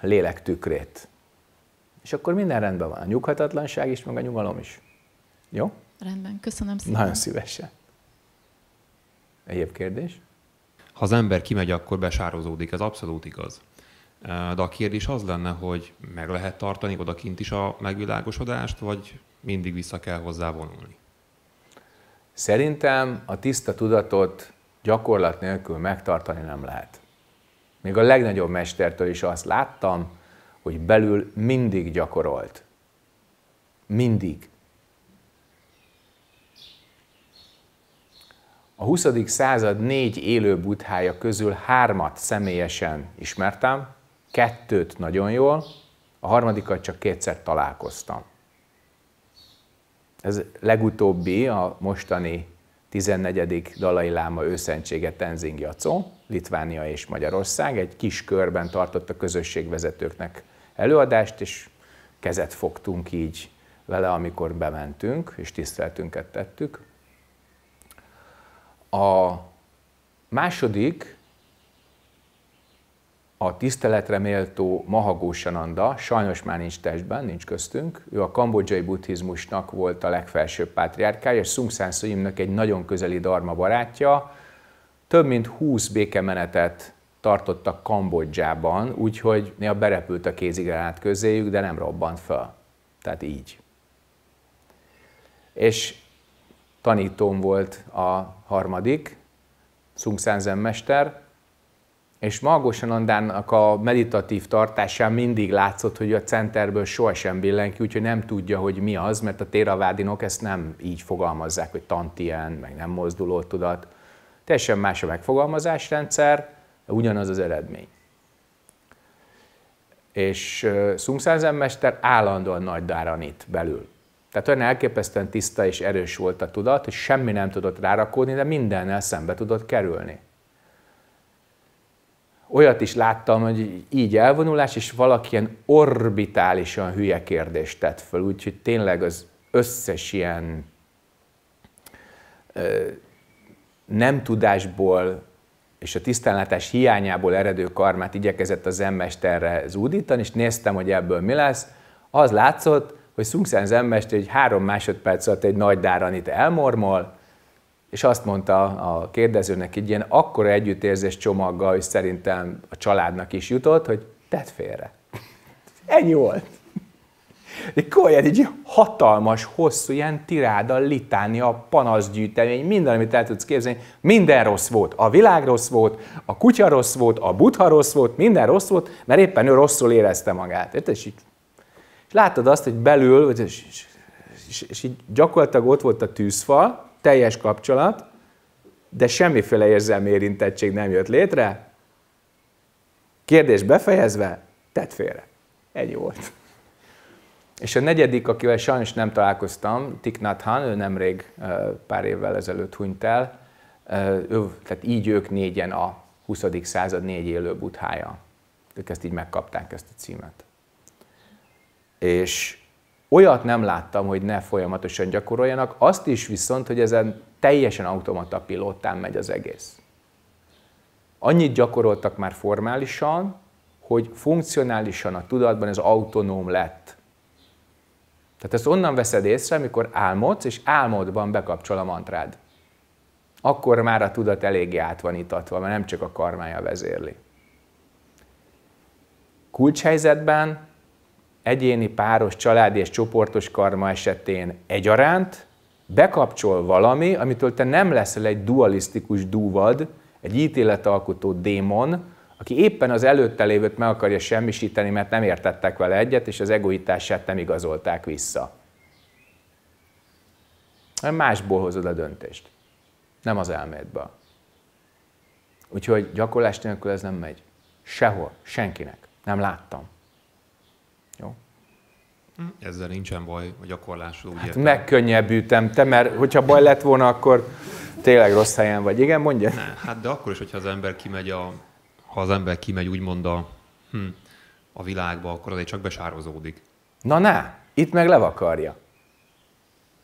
lélek tükrét. És akkor minden rendben van. A nyughatatlanság is, meg a nyugalom is. Jó? Rendben, köszönöm szépen. Nagyon szívesen. Egyéb kérdés? ha az ember kimegy, akkor besározódik, ez abszolút igaz. De a kérdés az lenne, hogy meg lehet tartani odakint is a megvilágosodást, vagy mindig vissza kell hozzá vonulni? Szerintem a tiszta tudatot gyakorlat nélkül megtartani nem lehet. Még a legnagyobb mestertől is azt láttam, hogy belül mindig gyakorolt. Mindig. A 20. század négy élő buddhája közül hármat személyesen ismertem, kettőt nagyon jól, a harmadikat csak kétszer találkoztam. Ez legutóbbi, a mostani 14. Dalai Láma őszentsége Tenzing Jacó, Litvánia és Magyarország. Egy kis körben tartott a közösségvezetőknek előadást, és kezet fogtunk így vele, amikor bementünk, és tiszteletünket tettük. A második, a tiszteletre méltó Mahagósananda, sajnos már nincs testben, nincs köztünk, ő a kambodzsai buddhizmusnak volt a legfelsőbb pátriárkája, és Sung San Suimnek egy nagyon közeli darma barátja. Több mint 20 békemenetet tartottak Kambodzsában, úgyhogy néha berepült a kézigránát közéjük, de nem robbant föl. Tehát így. És tanítóm volt a harmadik, Szungszenzen mester, és Magosan Andának a meditatív tartásán mindig látszott, hogy a centerből sohasem billen ki, úgyhogy nem tudja, hogy mi az, mert a téravádinok ezt nem így fogalmazzák, hogy tantien, meg nem mozduló tudat. Teljesen más a megfogalmazásrendszer, ugyanaz az eredmény. És Szungszenzen mester állandóan nagy dáranít belül. Tehát olyan elképesztően tiszta és erős volt a tudat, hogy semmi nem tudott rárakódni, de mindennel szembe tudott kerülni. Olyat is láttam, hogy így elvonulás, és valaki ilyen orbitálisan hülye kérdést tett föl, úgyhogy tényleg az összes ilyen ö, nem tudásból és a tisztánlátás hiányából eredő karmát igyekezett az emmesterre zúdítani, és néztem, hogy ebből mi lesz. Az látszott, hogy Szungszán Zenmest egy három másodperc alatt egy nagy dáranit elmormol, és azt mondta a kérdezőnek egy ilyen akkora együttérzés csomaggal, hogy szerintem a családnak is jutott, hogy tedd félre. Ennyi volt. Egy komolyan egy hatalmas, hosszú ilyen tiráda, litánia, panaszgyűjtemény, minden, amit el tudsz képzelni, minden rossz volt. A világ rossz volt, a kutya rossz volt, a butha rossz volt, minden rossz volt, mert éppen ő rosszul érezte magát. Érted? És így és láttad azt, hogy belül, vagy, és, és, és, és így gyakorlatilag ott volt a tűzfal, teljes kapcsolat, de semmiféle érzelmi érintettség nem jött létre. Kérdés befejezve, tedd félre. Egy volt. És a negyedik, akivel sajnos nem találkoztam, Thich Nhat Hanh, ő nemrég pár évvel ezelőtt hunyt el, ő, tehát így ők négyen a 20. század négy élő buthája. Ők ezt így megkapták, ezt a címet. És olyat nem láttam, hogy ne folyamatosan gyakoroljanak, azt is viszont, hogy ezen teljesen automata pilótán megy az egész. Annyit gyakoroltak már formálisan, hogy funkcionálisan a tudatban ez autonóm lett. Tehát ezt onnan veszed észre, amikor álmodsz, és álmodban bekapcsol a mantrád. Akkor már a tudat eléggé át van itatva, mert nem csak a karmája vezérli. Kulcshelyzetben egyéni, páros, családi és csoportos karma esetén egyaránt bekapcsol valami, amitől te nem leszel egy dualisztikus dúvad, egy ítéletalkotó démon, aki éppen az előtte lévőt meg akarja semmisíteni, mert nem értettek vele egyet, és az egoitását nem igazolták vissza. Hanem másból hozod a döntést. Nem az elmédbe. Úgyhogy gyakorlás nélkül ez nem megy. Sehol, senkinek. Nem láttam. Ezzel nincsen baj, a gyakorlásról hát Megkönnyebbültem te, mert hogyha baj lett volna, akkor tényleg rossz helyen vagy. Igen, mondja? Ne, hát de akkor is, hogyha az ember kimegy a, ha az ember kimegy úgymond a, hm, a világba, akkor azért csak besározódik. Na ne, itt meg levakarja.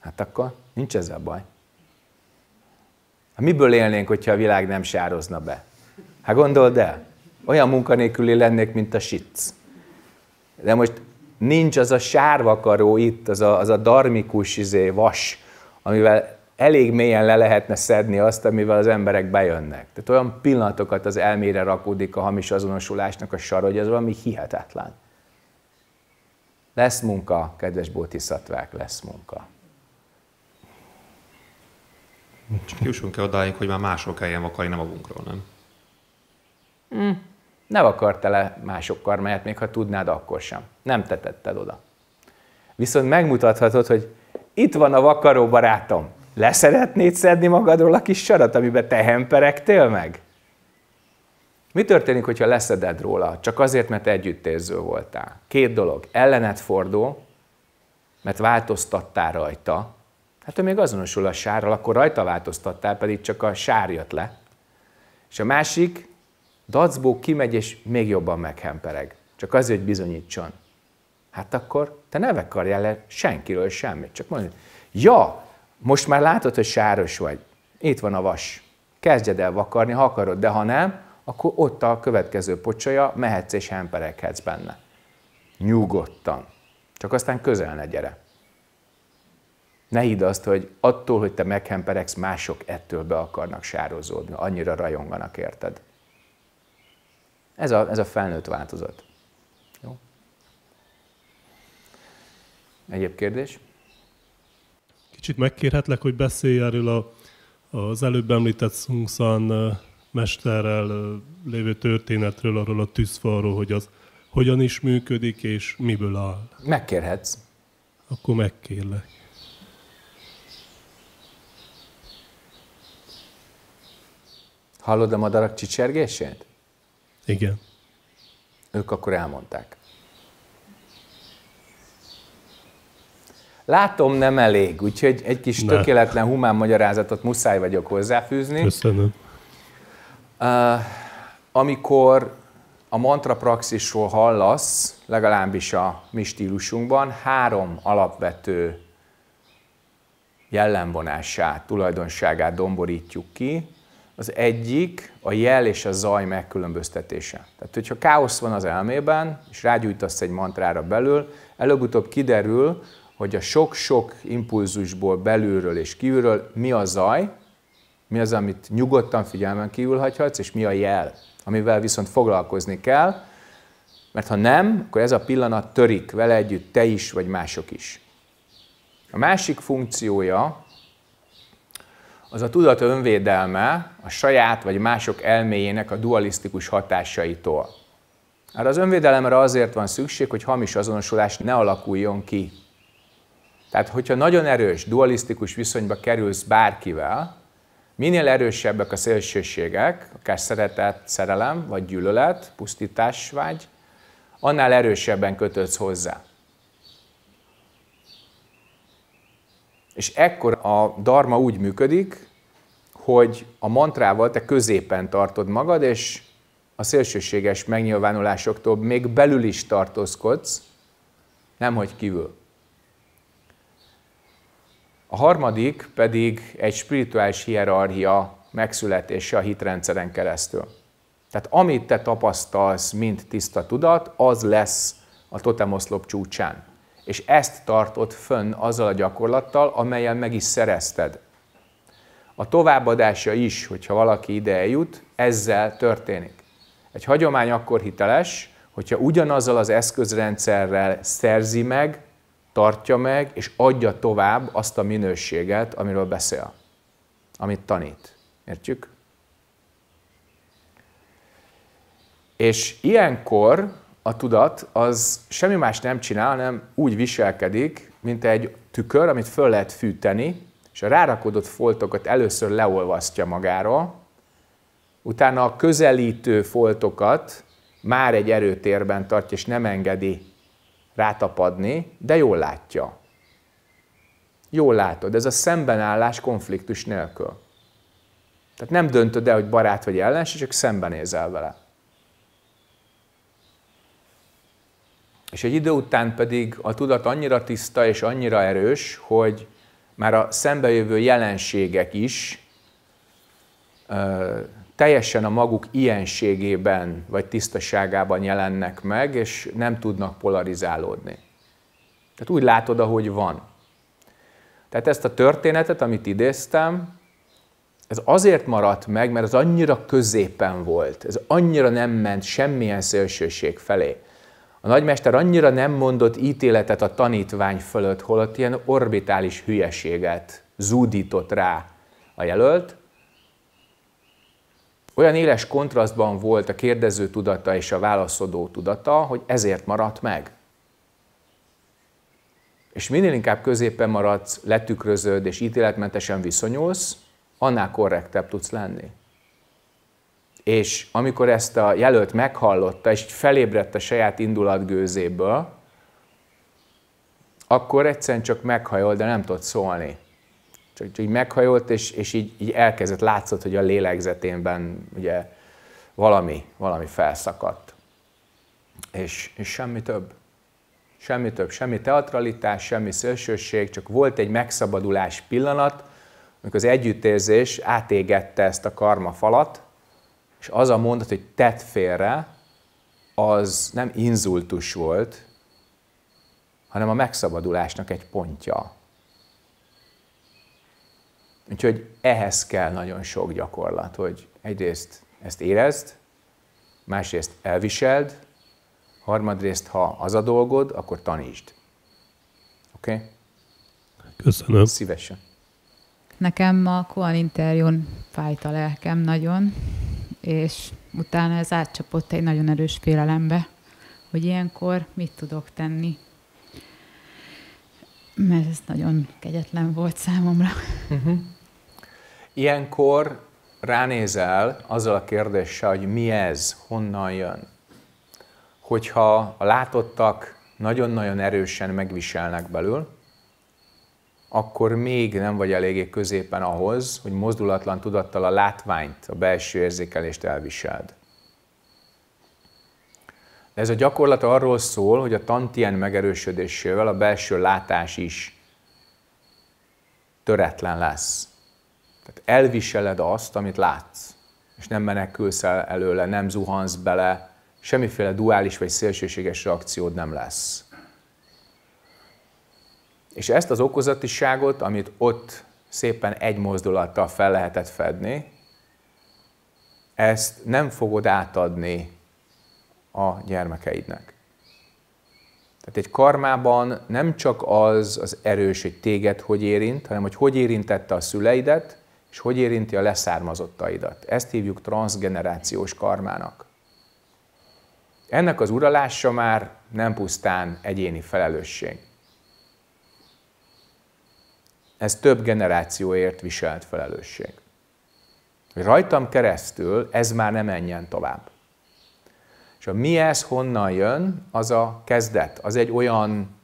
Hát akkor nincs ezzel baj. Hát miből élnénk, hogyha a világ nem sározna be? Hát gondold el, olyan munkanélküli lennék, mint a sitz. De most nincs az a sárvakaró itt, az a, az a darmikus izé, vas, amivel elég mélyen le lehetne szedni azt, amivel az emberek bejönnek. Tehát olyan pillanatokat az elmére rakódik a hamis azonosulásnak a sar, hogy ez valami hihetetlen. Lesz munka, kedves bótiszatvák, lesz munka. Csak jussunk e odáig, hogy már mások kelljen vakalni, nem magunkról, nem? Mm. Nem akartál tele mások karmáját, még ha tudnád, akkor sem. Nem tetetted oda. Viszont megmutathatod, hogy itt van a vakaró barátom. Leszeretnéd szedni magadról a kis sarat, amiben te hemperegtél meg? Mi történik, hogyha leszeded róla? Csak azért, mert együttérző voltál. Két dolog. Ellenet fordul, mert változtattál rajta. Hát ő még azonosul a sárral, akkor rajta változtattál, pedig csak a sár jött le. És a másik Dacbó kimegy, és még jobban meghempereg. Csak azért, hogy bizonyítson. Hát akkor te ne vekarjál le senkiről semmit. Csak mondja, ja, most már látod, hogy sáros vagy. Itt van a vas. Kezdjed el vakarni, ha akarod, de ha nem, akkor ott a következő pocsolya, mehetsz és hempereghetsz benne. Nyugodtan. Csak aztán közel ne gyere. Ne hidd azt, hogy attól, hogy te meghemperegsz, mások ettől be akarnak sározódni, annyira rajonganak érted. Ez a, ez a felnőtt változat. Jó? Egyéb kérdés? Kicsit megkérhetlek, hogy beszélj erről a, az előbb említett Szungszan mesterrel lévő történetről, arról a tűzfalról, hogy az hogyan is működik és miből áll. Megkérhetsz. Akkor megkérlek. Hallod a madarak csicsergését? Igen. Ők akkor elmondták. Látom, nem elég, úgyhogy egy kis ne. tökéletlen humán magyarázatot muszáj vagyok hozzáfűzni. Köszönöm. Uh, amikor a mantra praxisról hallasz, legalábbis a mi stílusunkban, három alapvető jellemvonását, tulajdonságát domborítjuk ki. Az egyik a jel és a zaj megkülönböztetése. Tehát, hogyha káosz van az elmében, és rágyújtasz egy mantrára belül, előbb-utóbb kiderül, hogy a sok-sok impulzusból belülről és kívülről mi a zaj, mi az, amit nyugodtan figyelmen kívül hagyhatsz, és mi a jel, amivel viszont foglalkozni kell, mert ha nem, akkor ez a pillanat törik vele együtt te is, vagy mások is. A másik funkciója az a tudat önvédelme a saját vagy mások elméjének a dualisztikus hatásaitól. Hát az önvédelemre azért van szükség, hogy hamis azonosulás ne alakuljon ki. Tehát, hogyha nagyon erős, dualisztikus viszonyba kerülsz bárkivel, minél erősebbek a szélsőségek, akár szeretet, szerelem, vagy gyűlölet, pusztításvágy, annál erősebben kötődsz hozzá. És ekkor a dharma úgy működik, hogy a mantrával te középen tartod magad, és a szélsőséges megnyilvánulásoktól még belül is tartózkodsz, nemhogy kívül. A harmadik pedig egy spirituális hierarchia megszületése a hitrendszeren keresztül. Tehát amit te tapasztalsz, mint tiszta tudat, az lesz a totemoszlop csúcsán és ezt tartott fönn azzal a gyakorlattal, amelyen meg is szerezted. A továbbadása is, hogyha valaki ide eljut, ezzel történik. Egy hagyomány akkor hiteles, hogyha ugyanazzal az eszközrendszerrel szerzi meg, tartja meg, és adja tovább azt a minőséget, amiről beszél, amit tanít. Értjük? És ilyenkor a tudat az semmi más nem csinál, hanem úgy viselkedik, mint egy tükör, amit föl lehet fűteni, és a rárakodott foltokat először leolvasztja magáról, utána a közelítő foltokat már egy erőtérben tartja, és nem engedi rátapadni, de jól látja. Jól látod, ez a szembenállás konfliktus nélkül. Tehát nem döntöd el, hogy barát vagy ellenség, csak szembenézel vele. És egy idő után pedig a tudat annyira tiszta és annyira erős, hogy már a szembejövő jelenségek is ö, teljesen a maguk ilyenségében vagy tisztaságában jelennek meg, és nem tudnak polarizálódni. Tehát úgy látod, ahogy van. Tehát ezt a történetet, amit idéztem, ez azért maradt meg, mert az annyira középen volt, ez annyira nem ment semmilyen szélsőség felé. A nagymester annyira nem mondott ítéletet a tanítvány fölött, holott ilyen orbitális hülyeséget zúdított rá a jelölt. Olyan éles kontrasztban volt a kérdező tudata és a válaszodó tudata, hogy ezért maradt meg. És minél inkább középen maradsz, letükröződ és ítéletmentesen viszonyulsz, annál korrektebb tudsz lenni. És amikor ezt a jelölt meghallotta, és felébredt a saját indulatgőzéből, akkor egyszerűen csak meghajolt, de nem tudott szólni. Csak, csak így meghajolt, és, és így, így elkezdett, látszott, hogy a lélegzeténben ugye valami, valami felszakadt. És, és semmi több. Semmi több, semmi teatralitás, semmi szélsőség, csak volt egy megszabadulás pillanat, amikor az együttérzés átégette ezt a karma falat, és az a mondat, hogy tett félre, az nem inzultus volt, hanem a megszabadulásnak egy pontja. Úgyhogy ehhez kell nagyon sok gyakorlat, hogy egyrészt ezt érezd, másrészt elviseld, harmadrészt, ha az a dolgod, akkor tanítsd. Oké? Okay? Köszönöm. Szívesen. Nekem a Koan interjún fájt a lelkem nagyon és utána ez átcsapott egy nagyon erős félelembe, hogy ilyenkor mit tudok tenni. Mert ez nagyon kegyetlen volt számomra. Uh-huh. Ilyenkor ránézel azzal a kérdéssel, hogy mi ez, honnan jön. Hogyha a látottak nagyon-nagyon erősen megviselnek belül, akkor még nem vagy eléggé középen ahhoz, hogy mozdulatlan tudattal a látványt, a belső érzékelést elviseld. De ez a gyakorlat arról szól, hogy a tantien megerősödésével a belső látás is töretlen lesz. Tehát elviseled azt, amit látsz, és nem menekülsz el előle, nem zuhansz bele, semmiféle duális vagy szélsőséges reakciód nem lesz. És ezt az okozatiságot, amit ott szépen egy mozdulattal fel lehetett fedni, ezt nem fogod átadni a gyermekeidnek. Tehát egy karmában nem csak az az erős, hogy téged hogy érint, hanem hogy hogy érintette a szüleidet, és hogy érinti a leszármazottaidat. Ezt hívjuk transgenerációs karmának. Ennek az uralása már nem pusztán egyéni felelősség ez több generációért viselt felelősség. Rajtam keresztül ez már nem menjen tovább. És a mi ez honnan jön, az a kezdet, az egy olyan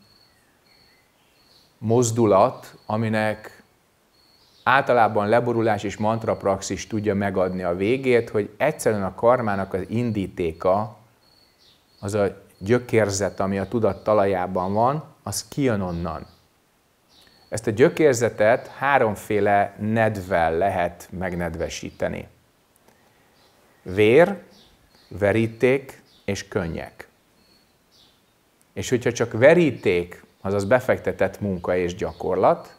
mozdulat, aminek általában leborulás és mantrapraxis tudja megadni a végét, hogy egyszerűen a karmának az indítéka, az a gyökérzet, ami a tudat talajában van, az kijön onnan. Ezt a gyökérzetet háromféle nedvel lehet megnedvesíteni. Vér, veríték és könnyek. És hogyha csak veríték, azaz befektetett munka és gyakorlat,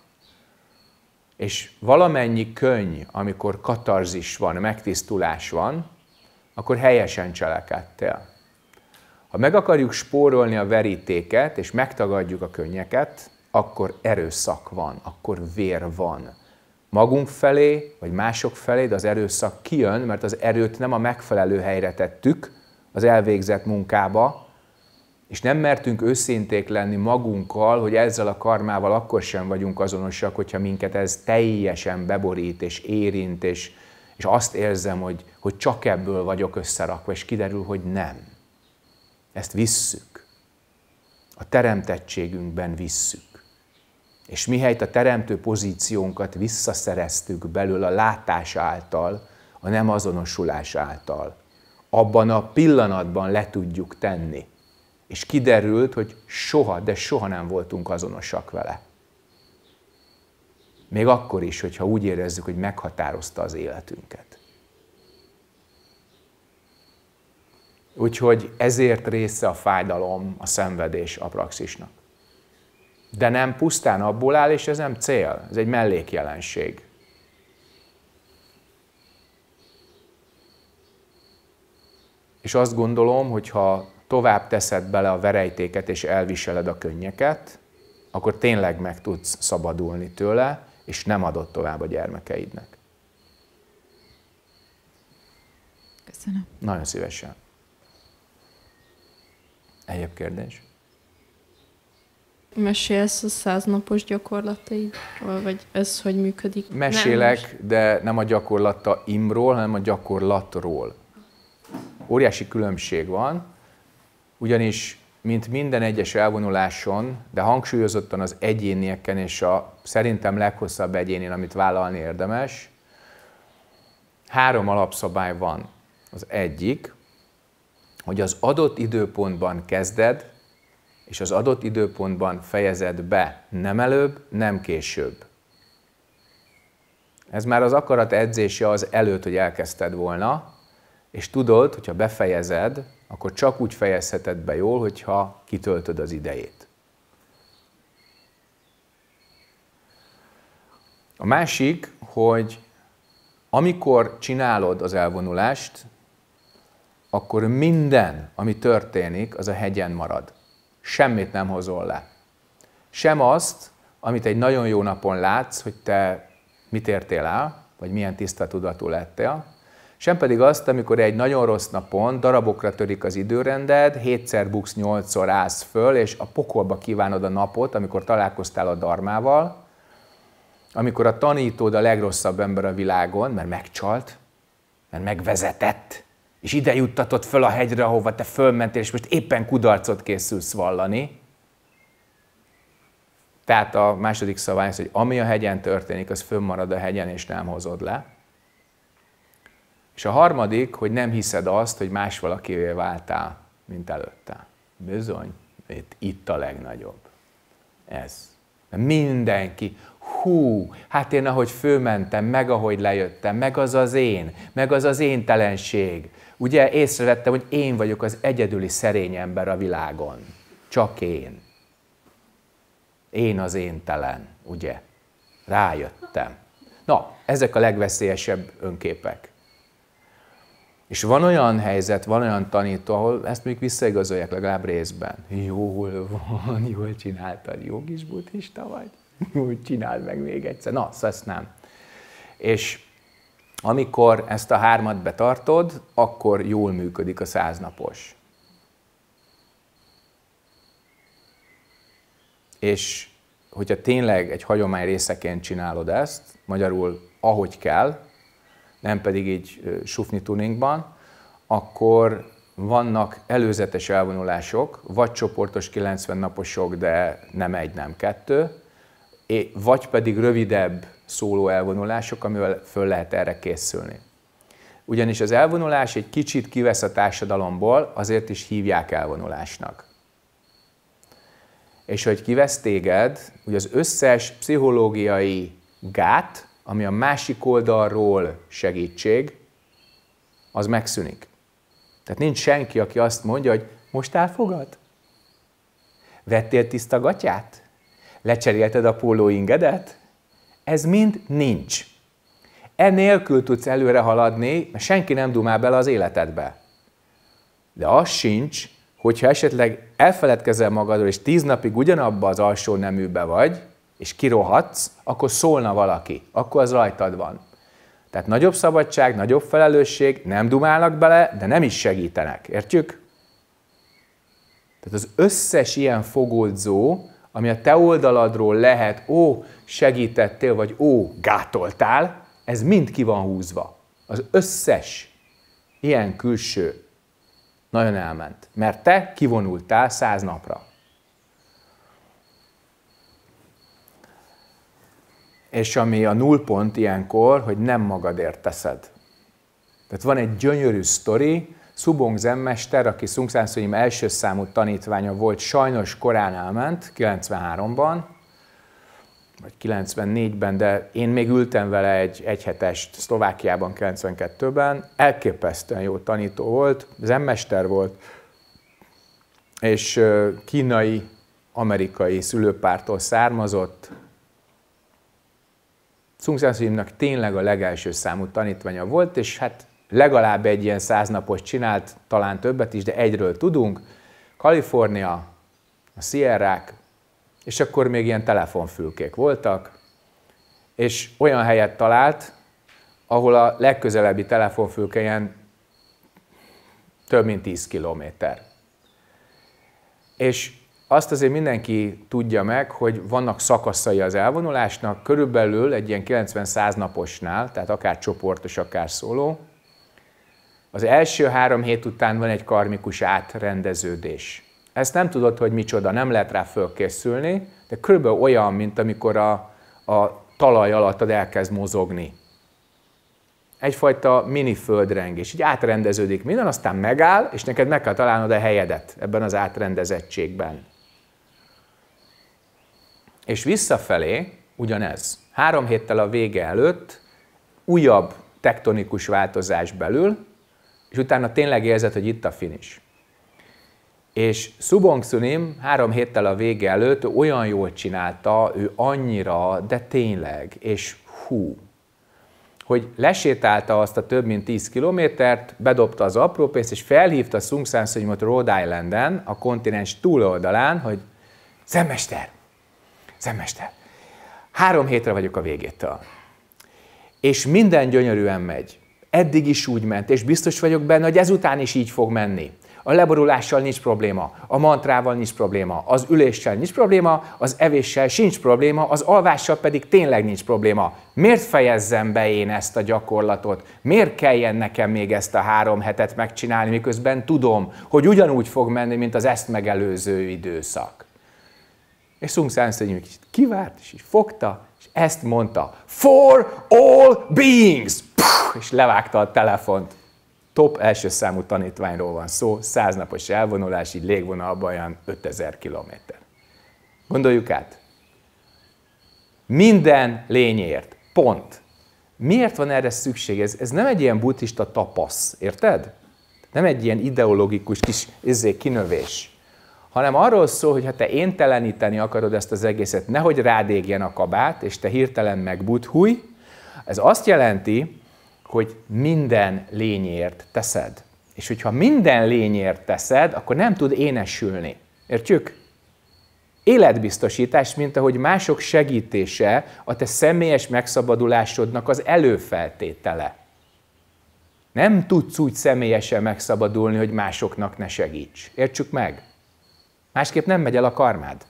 és valamennyi könny, amikor katarzis van, megtisztulás van, akkor helyesen cselekedtél. Ha meg akarjuk spórolni a verítéket, és megtagadjuk a könnyeket, akkor erőszak van, akkor vér van. Magunk felé, vagy mások felé, de az erőszak kijön, mert az erőt nem a megfelelő helyre tettük az elvégzett munkába, és nem mertünk őszinték lenni magunkkal, hogy ezzel a karmával akkor sem vagyunk azonosak, hogyha minket ez teljesen beborít és érint, és, és azt érzem, hogy, hogy csak ebből vagyok összerakva, és kiderül, hogy nem. Ezt visszük. A teremtettségünkben visszük. És mihelyt a teremtő pozíciónkat visszaszereztük belőle a látás által, a nem azonosulás által, abban a pillanatban le tudjuk tenni. És kiderült, hogy soha, de soha nem voltunk azonosak vele. Még akkor is, hogyha úgy érezzük, hogy meghatározta az életünket. Úgyhogy ezért része a fájdalom, a szenvedés a praxisnak de nem pusztán abból áll, és ez nem cél, ez egy mellékjelenség. És azt gondolom, hogy ha tovább teszed bele a verejtéket és elviseled a könnyeket, akkor tényleg meg tudsz szabadulni tőle, és nem adod tovább a gyermekeidnek. Köszönöm. Nagyon szívesen. Egyéb kérdés? Mesélsz a száznapos gyakorlataidról, Vagy ez hogy működik? Mesélek, nem. de nem a gyakorlata imról, hanem a gyakorlatról. Óriási különbség van, ugyanis mint minden egyes elvonuláson, de hangsúlyozottan az egyénieken és a szerintem leghosszabb egyénén, amit vállalni érdemes, három alapszabály van. Az egyik, hogy az adott időpontban kezded, és az adott időpontban fejezed be, nem előbb, nem később. Ez már az akarat edzése az előtt, hogy elkezdted volna, és tudod, hogyha befejezed, akkor csak úgy fejezheted be jól, hogyha kitöltöd az idejét. A másik, hogy amikor csinálod az elvonulást, akkor minden, ami történik, az a hegyen marad semmit nem hozol le. Sem azt, amit egy nagyon jó napon látsz, hogy te mit értél el, vagy milyen tiszta tudatú lettél, sem pedig azt, amikor egy nagyon rossz napon darabokra törik az időrended, hétszer buksz, nyolcszor állsz föl, és a pokolba kívánod a napot, amikor találkoztál a darmával, amikor a tanítód a legrosszabb ember a világon, mert megcsalt, mert megvezetett, és ide juttatott föl a hegyre, ahova te fölmentél, és most éppen kudarcot készülsz vallani. Tehát a második szabály az, hogy ami a hegyen történik, az fönnmarad a hegyen, és nem hozod le. És a harmadik, hogy nem hiszed azt, hogy más valakivé váltál, mint előtte. Bizony, itt, itt a legnagyobb. Ez. Mindenki, hú, hát én ahogy fölmentem, meg ahogy lejöttem, meg az az én, meg az az én telenség, Ugye észrevettem, hogy én vagyok az egyedüli szerény ember a világon. Csak én. Én az én telen, ugye? Rájöttem. Na, ezek a legveszélyesebb önképek. És van olyan helyzet, van olyan tanító, ahol ezt még visszaigazolják legalább részben. Jól van, jól csináltad, jó kis buddhista vagy? Úgy csináld meg még egyszer. Na, szóval ezt nem. És amikor ezt a hármat betartod, akkor jól működik a száznapos. És hogyha tényleg egy hagyomány részeként csinálod ezt, magyarul ahogy kell, nem pedig így sufni tuningban, akkor vannak előzetes elvonulások, vagy csoportos 90 naposok, de nem egy, nem kettő, vagy pedig rövidebb szóló elvonulások, amivel föl lehet erre készülni. Ugyanis az elvonulás egy kicsit kivesz a társadalomból, azért is hívják elvonulásnak. És hogy kivesz téged, hogy az összes pszichológiai gát, ami a másik oldalról segítség, az megszűnik. Tehát nincs senki, aki azt mondja, hogy most elfogad? Vettél tiszta gatyát? Lecserélted a pólóingedet? Ez mind nincs. Enélkül tudsz előre haladni, mert senki nem dumál bele az életedbe. De az sincs, hogyha esetleg elfeledkezel magadról, és tíz napig ugyanabba az alsó neműbe vagy, és kirohatsz, akkor szólna valaki, akkor az rajtad van. Tehát nagyobb szabadság, nagyobb felelősség, nem dumálnak bele, de nem is segítenek. Értjük? Tehát az összes ilyen fogódzó ami a te oldaladról lehet, ó, segítettél, vagy ó, gátoltál, ez mind ki van húzva. Az összes ilyen külső nagyon elment, mert te kivonultál száz napra. És ami a nullpont ilyenkor, hogy nem magadért teszed. Tehát van egy gyönyörű sztori, Szubong zenmester, aki Szungszánszonyim első számú tanítványa volt, sajnos korán elment, 93-ban, vagy 94-ben, de én még ültem vele egy egyhetest Szlovákiában 92-ben. Elképesztően jó tanító volt, zenmester volt, és kínai, amerikai szülőpártól származott. Szungszánszonyimnak tényleg a legelső számú tanítványa volt, és hát legalább egy ilyen száznapos napos csinált, talán többet is, de egyről tudunk. Kalifornia, a Sierra és akkor még ilyen telefonfülkék voltak, és olyan helyet talált, ahol a legközelebbi telefonfülke ilyen több mint 10 kilométer. És azt azért mindenki tudja meg, hogy vannak szakaszai az elvonulásnak, körülbelül egy ilyen 90-100 naposnál, tehát akár csoportos, akár szóló, az első három hét után van egy karmikus átrendeződés. Ezt nem tudod, hogy micsoda, nem lehet rá fölkészülni, de körülbelül olyan, mint amikor a, a talaj alattad elkezd mozogni. Egyfajta mini földrengés. Így átrendeződik minden, aztán megáll, és neked meg kell találnod a helyedet ebben az átrendezettségben. És visszafelé ugyanez. Három héttel a vége előtt újabb tektonikus változás belül, és utána tényleg érzed, hogy itt a finish. És Subong Sunim három héttel a vége előtt olyan jól csinálta, ő annyira, de tényleg, és hú, hogy lesétálta azt a több mint 10 kilométert, bedobta az apró pénzt, és felhívta San Sunimot Rhode Islanden, a kontinens túloldalán, hogy Szemmester, szemmester, három hétre vagyok a végétől. És minden gyönyörűen megy eddig is úgy ment, és biztos vagyok benne, hogy ezután is így fog menni. A leborulással nincs probléma, a mantrával nincs probléma, az üléssel nincs probléma, az evéssel sincs probléma, az alvással pedig tényleg nincs probléma. Miért fejezzem be én ezt a gyakorlatot? Miért kelljen nekem még ezt a három hetet megcsinálni, miközben tudom, hogy ugyanúgy fog menni, mint az ezt megelőző időszak? És Sung San kicsit kivárt, és így fogta, és ezt mondta. For all beings! és levágta a telefont. Top első számú tanítványról van szó, száznapos elvonulási elvonulás, így légvonalban olyan 5000 kilométer. Gondoljuk át. Minden lényért. Pont. Miért van erre szükség? Ez, ez nem egy ilyen buddhista tapasz, érted? Nem egy ilyen ideológikus kis izé, kinövés, hanem arról szól, hogy ha te énteleníteni akarod ezt az egészet, nehogy rádégjen a kabát, és te hirtelen megbudhulj, ez azt jelenti, hogy minden lényért teszed. És hogyha minden lényért teszed, akkor nem tud énesülni. Értjük? Életbiztosítás, mint ahogy mások segítése a te személyes megszabadulásodnak az előfeltétele. Nem tudsz úgy személyesen megszabadulni, hogy másoknak ne segíts. Értsük meg? Másképp nem megy el a karmád.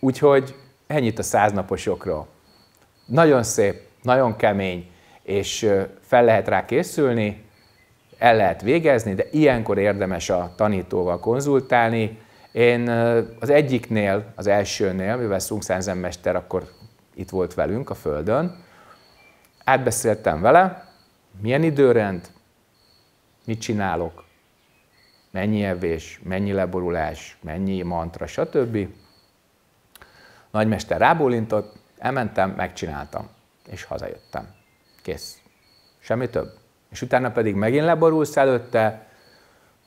Úgyhogy ennyit a száznaposokról. Nagyon szép nagyon kemény, és fel lehet rá készülni, el lehet végezni, de ilyenkor érdemes a tanítóval konzultálni. Én az egyiknél, az elsőnél, mivel Szungszenzen mester akkor itt volt velünk a Földön, átbeszéltem vele, milyen időrend, mit csinálok, mennyi evés, mennyi leborulás, mennyi mantra, stb. Nagymester rábólintott, elmentem, megcsináltam és hazajöttem. Kész. Semmi több. És utána pedig megint leborulsz előtte,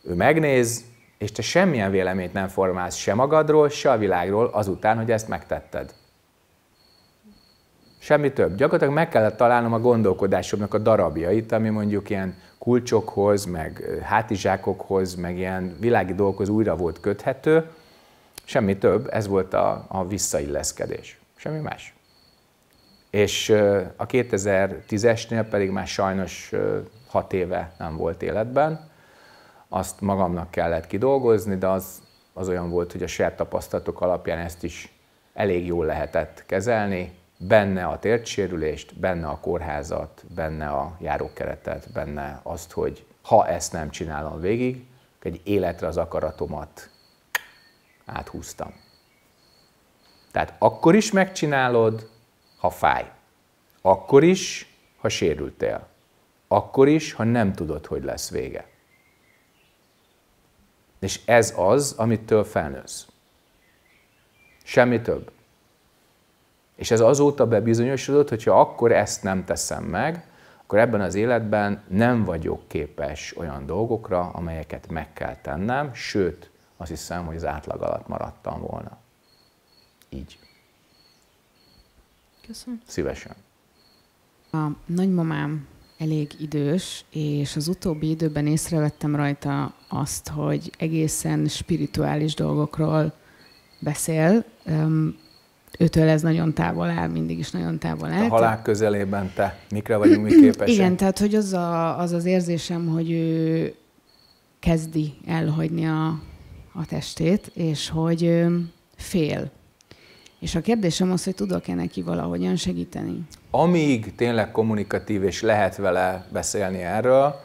ő megnéz, és te semmilyen véleményt nem formálsz se magadról, se a világról azután, hogy ezt megtetted. Semmi több. Gyakorlatilag meg kellett találnom a gondolkodásomnak a darabjait, ami mondjuk ilyen kulcsokhoz, meg hátizsákokhoz, meg ilyen világi dolgokhoz újra volt köthető. Semmi több, ez volt a, a visszailleszkedés. Semmi más. És a 2010-esnél pedig már sajnos hat éve nem volt életben. Azt magamnak kellett kidolgozni, de az, az olyan volt, hogy a saját tapasztalatok alapján ezt is elég jól lehetett kezelni. Benne a tértsérülést, benne a kórházat, benne a járókeretet, benne azt, hogy ha ezt nem csinálom végig, egy életre az akaratomat áthúztam. Tehát akkor is megcsinálod, ha fáj. Akkor is, ha sérültél. Akkor is, ha nem tudod, hogy lesz vége. És ez az, amitől felnősz. Semmi több. És ez azóta bebizonyosodott, hogy ha akkor ezt nem teszem meg, akkor ebben az életben nem vagyok képes olyan dolgokra, amelyeket meg kell tennem, sőt, azt hiszem, hogy az átlag alatt maradtam volna. Így. Köszönöm. Szívesen. A nagymamám elég idős, és az utóbbi időben észrevettem rajta azt, hogy egészen spirituális dolgokról beszél. Őtől ez nagyon távol áll, mindig is nagyon távol áll. A halál közelében te, mikre vagyunk mi képesek? Igen, tehát hogy az, a, az az érzésem, hogy ő kezdi elhagyni a, a testét, és hogy fél és a kérdésem az, hogy tudok-e neki valahogyan segíteni. Amíg tényleg kommunikatív és lehet vele beszélni erről,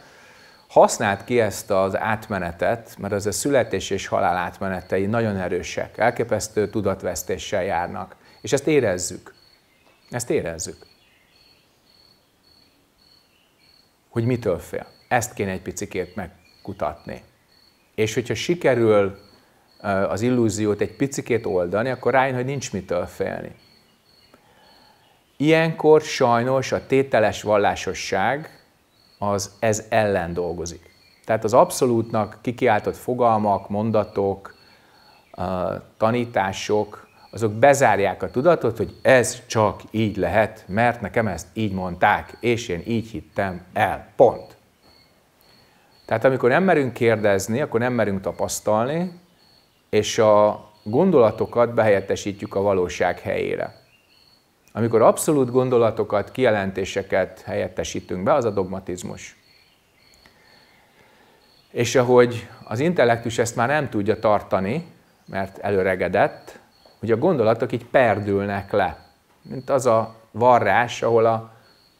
használt ki ezt az átmenetet, mert az a születés és halál átmenetei nagyon erősek, elképesztő tudatvesztéssel járnak. És ezt érezzük. Ezt érezzük. Hogy mitől fél. Ezt kéne egy picikét megkutatni. És hogyha sikerül az illúziót egy picikét oldani, akkor rájön, hogy nincs mitől félni. Ilyenkor sajnos a tételes vallásosság az ez ellen dolgozik. Tehát az abszolútnak kikiáltott fogalmak, mondatok, tanítások, azok bezárják a tudatot, hogy ez csak így lehet, mert nekem ezt így mondták, és én így hittem el. Pont. Tehát amikor nem merünk kérdezni, akkor nem merünk tapasztalni, és a gondolatokat behelyettesítjük a valóság helyére. Amikor abszolút gondolatokat, kijelentéseket helyettesítünk be, az a dogmatizmus. És ahogy az intellektus ezt már nem tudja tartani, mert előregedett, hogy a gondolatok így perdülnek le, mint az a varrás, ahol a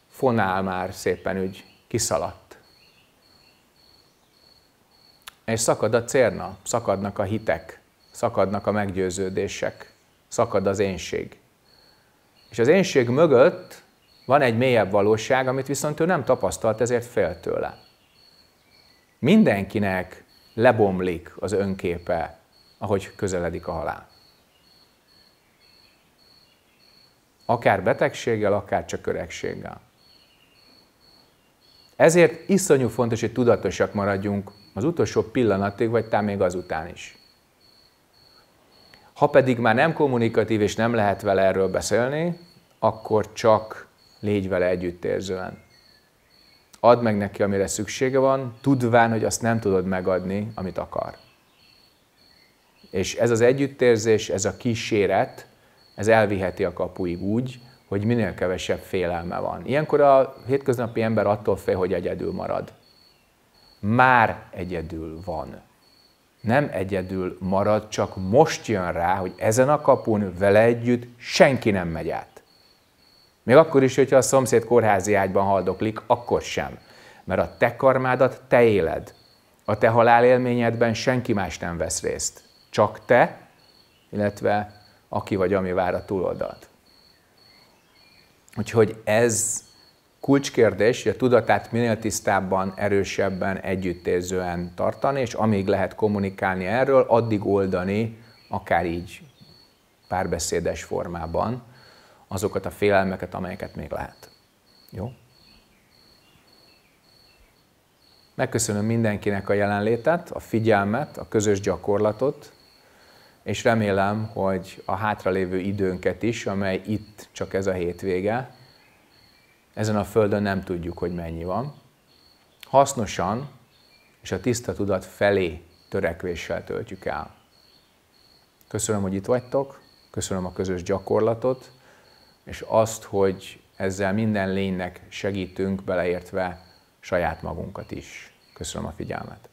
fonál már szépen úgy kiszaladt és szakad a cérna, szakadnak a hitek, szakadnak a meggyőződések, szakad az énség. És az énség mögött van egy mélyebb valóság, amit viszont ő nem tapasztalt, ezért fél tőle. Mindenkinek lebomlik az önképe, ahogy közeledik a halál. Akár betegséggel, akár csak öregséggel. Ezért iszonyú fontos, hogy tudatosak maradjunk az utolsó pillanatig, vagy talán még azután is. Ha pedig már nem kommunikatív, és nem lehet vele erről beszélni, akkor csak légy vele együttérzően. Add meg neki, amire szüksége van, tudván, hogy azt nem tudod megadni, amit akar. És ez az együttérzés, ez a kíséret, ez elviheti a kapuig úgy, hogy minél kevesebb félelme van. Ilyenkor a hétköznapi ember attól fél, hogy egyedül marad már egyedül van. Nem egyedül marad, csak most jön rá, hogy ezen a kapun vele együtt senki nem megy át. Még akkor is, hogyha a szomszéd kórházi ágyban haldoklik, akkor sem. Mert a te karmádat te éled. A te halálélményedben senki más nem vesz részt. Csak te, illetve aki vagy, ami vár a túloldalt. Úgyhogy ez kulcskérdés, hogy a tudatát minél tisztábban, erősebben, együttérzően tartani, és amíg lehet kommunikálni erről, addig oldani, akár így párbeszédes formában azokat a félelmeket, amelyeket még lehet. Jó? Megköszönöm mindenkinek a jelenlétet, a figyelmet, a közös gyakorlatot, és remélem, hogy a hátralévő időnket is, amely itt csak ez a hétvége, ezen a földön nem tudjuk, hogy mennyi van. Hasznosan és a tiszta tudat felé törekvéssel töltjük el. Köszönöm, hogy itt vagytok, köszönöm a közös gyakorlatot, és azt, hogy ezzel minden lénynek segítünk, beleértve saját magunkat is. Köszönöm a figyelmet.